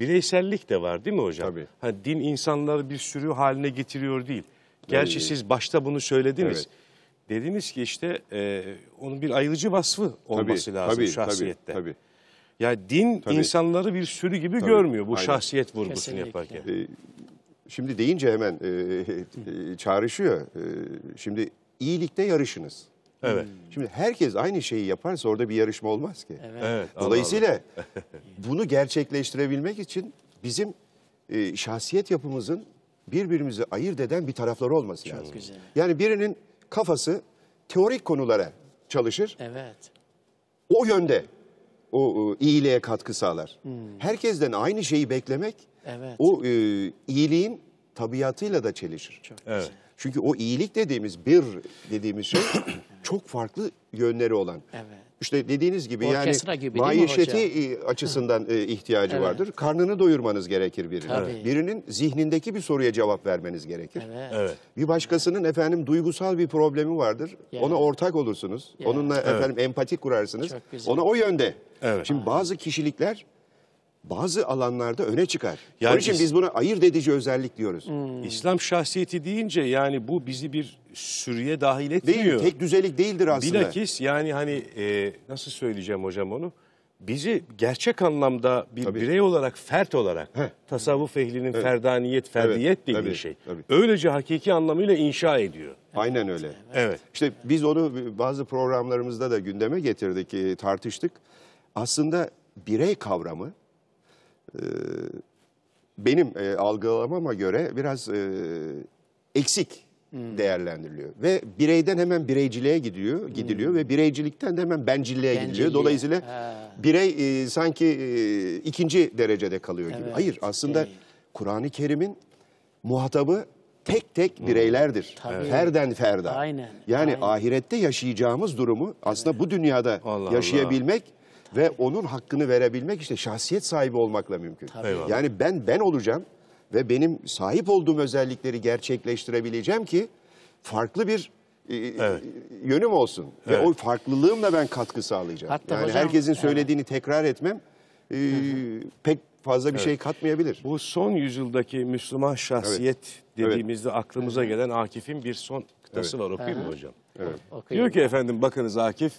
bireysellik de var değil mi hocam? Tabii. Ha, din insanları bir sürü haline getiriyor değil. Gerçi siz başta bunu söylediniz. Evet. Dediniz ki işte e, onun bir ayrıcı vasfı olması tabii, lazım tabii, şahsiyette. Tabii, tabii. Ya din tabii. insanları bir sürü gibi tabii, görmüyor bu aynen. şahsiyet vurgusunu Kesinlikle. yaparken. Ee, şimdi deyince hemen e, e, çağrışıyor. E, şimdi iyilikte yarışınız. Evet. Şimdi herkes aynı şeyi yaparsa orada bir yarışma olmaz ki. evet Dolayısıyla Allah Allah. [laughs] bunu gerçekleştirebilmek için bizim e, şahsiyet yapımızın birbirimizi ayırt eden bir tarafları olması Çok Güzel. Yani birinin kafası teorik konulara çalışır. Evet. O yönde o e, iyiliğe katkı sağlar. Hmm. Herkesten aynı şeyi beklemek evet. o e, iyiliğin tabiatıyla da çelişir. Çok evet. Çünkü o iyilik dediğimiz bir dediğimiz şey [coughs] çok farklı yönleri olan. Evet işte dediğiniz gibi Orkestra yani gibi, maişeti e, açısından Hı. E, ihtiyacı evet. vardır. Karnını doyurmanız gerekir birinin. Tabii. Birinin zihnindeki bir soruya cevap vermeniz gerekir. Evet. evet. Bir başkasının evet. efendim duygusal bir problemi vardır. Yani. Ona ortak olursunuz. Yani. Onunla evet. efendim empati kurarsınız. Ona o yönde. Evet. Şimdi bazı kişilikler bazı alanlarda öne çıkar. Yani Onun için biz buna ayırt edici özellik diyoruz. Hmm. İslam şahsiyeti deyince yani bu bizi bir sürüye dahil etmiyor. Değil, tek düzelik değildir aslında. Bilakis yani hani e, nasıl söyleyeceğim hocam onu? Bizi gerçek anlamda bir tabii. birey olarak, fert olarak, Heh. tasavvuf ehlinin evet. ferdaniyet, ferdiyet evet. dediği şey. Tabii. Öylece hakiki anlamıyla inşa ediyor. Aynen öyle. evet. İşte biz onu bazı programlarımızda da gündeme getirdik, e, tartıştık. Aslında birey kavramı ee, benim e, algılamama göre biraz e, eksik hmm. değerlendiriliyor. Ve bireyden hemen bireyciliğe gidiyor, gidiliyor hmm. ve bireycilikten de hemen bencilliğe, bencilliğe. gidiliyor. Dolayısıyla ha. birey e, sanki e, ikinci derecede kalıyor evet. gibi. Hayır şey. aslında evet. Kur'an-ı Kerim'in muhatabı tek tek hmm. bireylerdir. Tabii. Ferden ferda. Aynen. Yani Aynen. ahirette yaşayacağımız durumu aslında evet. bu dünyada Allah yaşayabilmek Allah ve onun hakkını verebilmek işte şahsiyet sahibi olmakla mümkün. Tabii. Yani ben ben olacağım ve benim sahip olduğum özellikleri gerçekleştirebileceğim ki farklı bir e, e, evet. yönüm olsun. Evet. Ve o farklılığımla ben katkı sağlayacağım. Hatta yani hocam, herkesin söylediğini evet. tekrar etmem e, pek fazla bir şey evet. şey katmayabilir. Bu son yüzyıldaki Müslüman şahsiyet evet. dediğimizde evet. aklımıza gelen Akif'in bir son kıtası evet. var. Okuyayım mı hocam? Evet. Okuyayım. Diyor ki efendim bakınız Akif,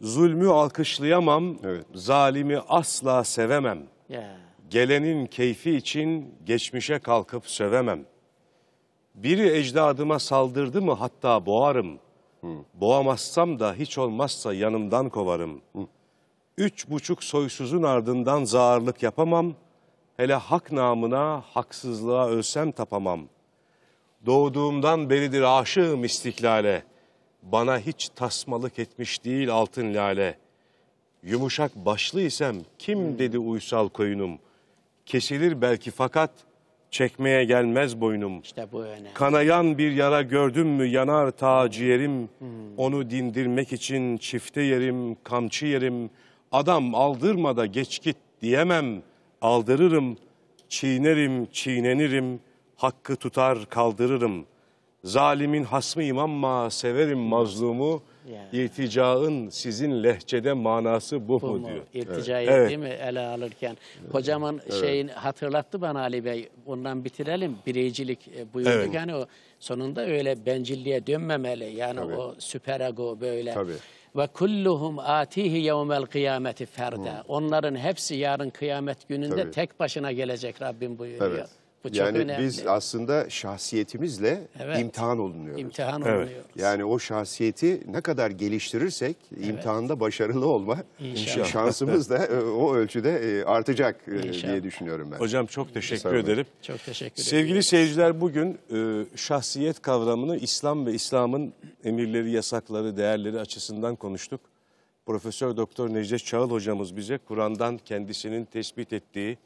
Zulmü alkışlayamam, evet. zalimi asla sevemem. Yeah. Gelenin keyfi için geçmişe kalkıp sövemem. Biri ecdadıma saldırdı mı hatta boğarım. Hı. Boğamazsam da hiç olmazsa yanımdan kovarım. Hı. Üç buçuk soysuzun ardından zağırlık yapamam. Hele hak namına haksızlığa ölsem tapamam. Doğduğumdan beridir aşığım istiklale.'' Bana hiç tasmalık etmiş değil altın lale. Yumuşak başlı isem kim hmm. dedi uysal koyunum. Kesilir belki fakat çekmeye gelmez boynum. İşte bu önemli. Kanayan bir yara gördüm mü yanar ta hmm. ciğerim. Hmm. Onu dindirmek için çifte yerim, kamçı yerim. Adam aldırma da geç git diyemem. Aldırırım, çiğnerim, çiğnenirim. Hakkı tutar kaldırırım.'' Zalimin hasmıyım ama severim mazlumu. Yani. İlticaın sizin lehçede manası bu, bu mu, mu diyor. İlticayı evet. değil mi ele alırken. Hocamın evet. şeyin hatırlattı bana Ali Bey. Ondan bitirelim. Bireycilik e, buyurdu. Evet. Yani o sonunda öyle bencilliğe dönmemeli. Yani Tabii. o süperego böyle. Tabii ve kulluhum atihi yevmel kıyameti ferda. Onların hepsi yarın kıyamet gününde Tabii. tek başına gelecek Rabbim buyuruyor. Evet. Bu çok yani önemli. biz aslında şahsiyetimizle evet. imtihan olunuyoruz. İmtihan evet. olunuyoruz. Yani o şahsiyeti ne kadar geliştirirsek evet. imtihanda başarılı olma İnşallah. şansımız da e, o ölçüde e, artacak e, İnşallah. diye düşünüyorum ben. Hocam çok teşekkür Sağ ederim. Çok teşekkür ederim. Sevgili seyirciler bugün şahsiyet kavramını İslam ve İslam'ın emirleri, yasakları, değerleri açısından konuştuk. Profesör Doktor Necdet Çağıl hocamız bize Kur'an'dan kendisinin tespit ettiği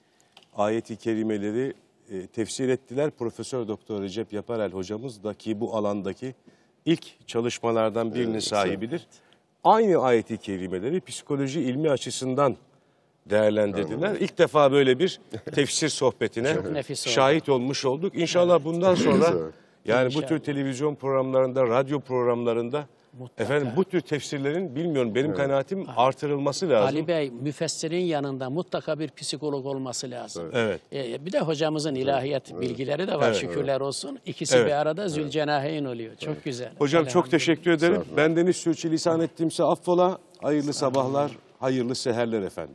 ayet-i kerimeleri e, tefsir ettiler. Profesör Doktor Recep Yaparel hocamız da ki bu alandaki ilk çalışmalardan birinin evet, sahibidir. Evet. Aynı ayeti kelimeleri psikoloji ilmi açısından değerlendirdiler. İlk defa böyle bir tefsir sohbetine şahit olmuş olduk. İnşallah bundan sonra yani bu tür televizyon programlarında, radyo programlarında mutlaka. Efendim bu tür tefsirlerin bilmiyorum benim evet. kanaatim artırılması lazım. Ali Bey müfessirin yanında mutlaka bir psikolog olması lazım. Evet. Ee, bir de hocamızın ilahiyat evet. bilgileri de var evet. şükürler evet. olsun. İkisi evet. bir arada evet. zülcenaheyn oluyor. Çok güzel. Hocam çok teşekkür ederim. Ben Deniz Sürçülisan ettiğimse affola. Hayırlı sabahlar, hayırlı seherler efendim.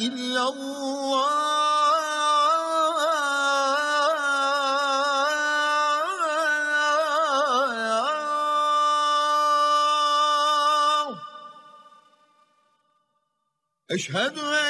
إلا الله أشهد أن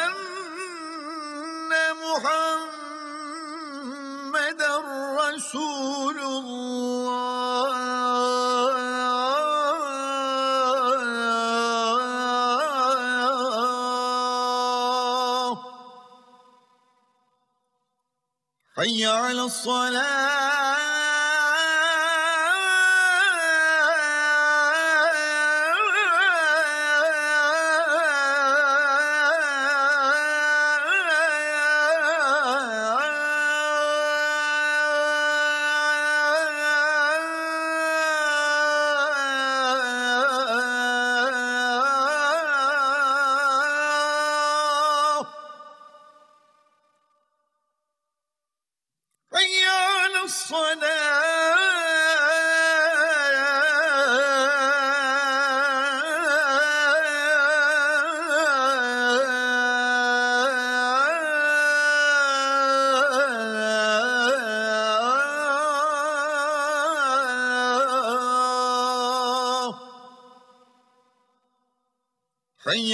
حي على الصلاه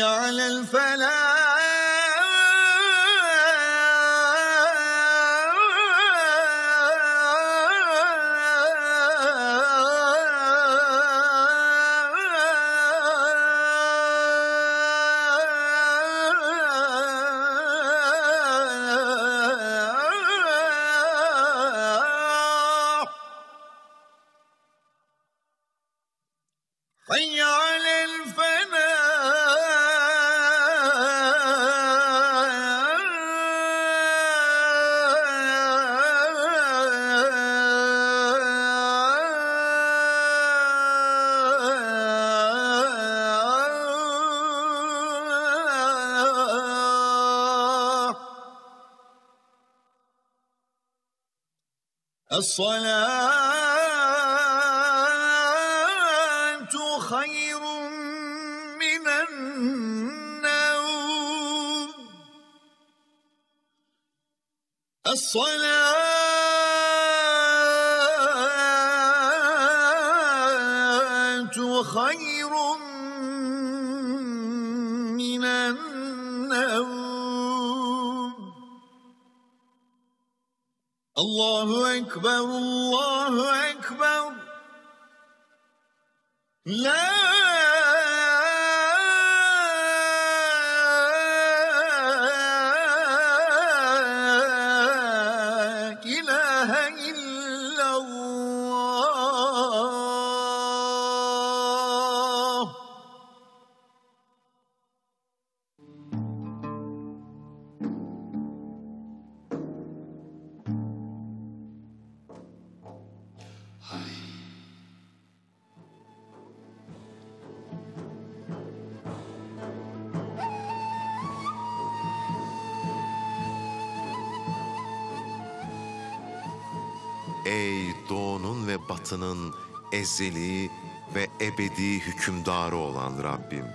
على الفلاح الصلاة خير من النوم الصلاة خير أكبر الله Ey doğunun ve batının ezeli ve ebedi hükümdarı olan Rabbim.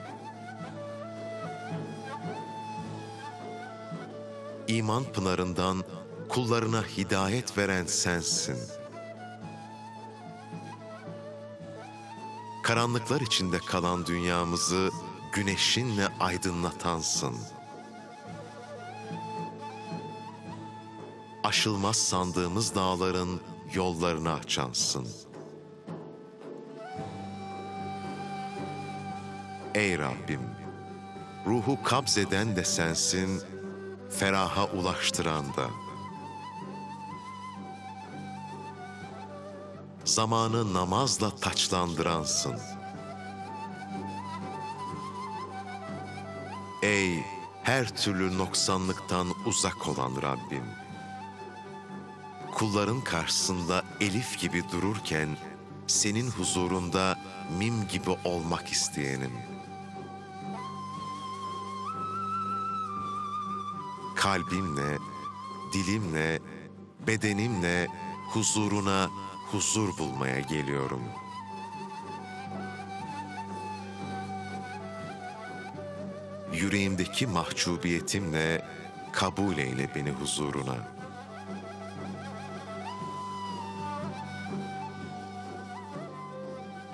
İman pınarından kullarına hidayet veren sensin. Karanlıklar içinde kalan dünyamızı güneşinle aydınlatansın. Aşılmaz sandığımız dağların yollarına açansın. Ey Rabbim, ruhu kabzeden de sensin, feraha ulaştıran da. Zamanı namazla taçlandıransın. Ey her türlü noksanlıktan uzak olan Rabbim kulların karşısında elif gibi dururken senin huzurunda mim gibi olmak isteyenin Kalbimle, dilimle, bedenimle huzuruna huzur bulmaya geliyorum. Yüreğimdeki mahcubiyetimle kabul eyle beni huzuruna.''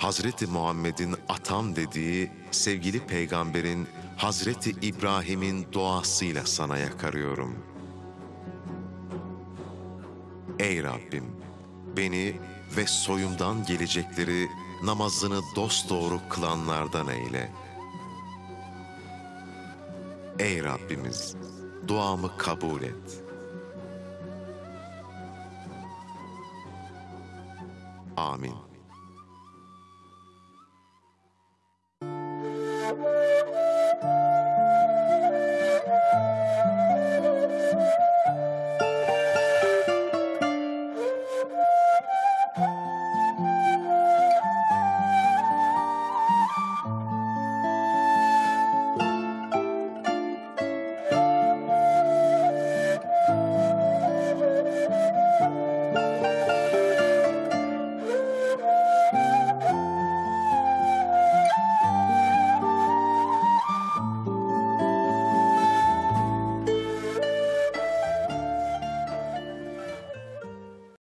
Hazreti Muhammed'in atam dediği sevgili peygamberin Hazreti İbrahim'in doğasıyla sana yakarıyorum. Ey Rabbim, beni ve soyumdan gelecekleri namazını dosdoğru kılanlardan eyle. Ey Rabbimiz, duamı kabul et.''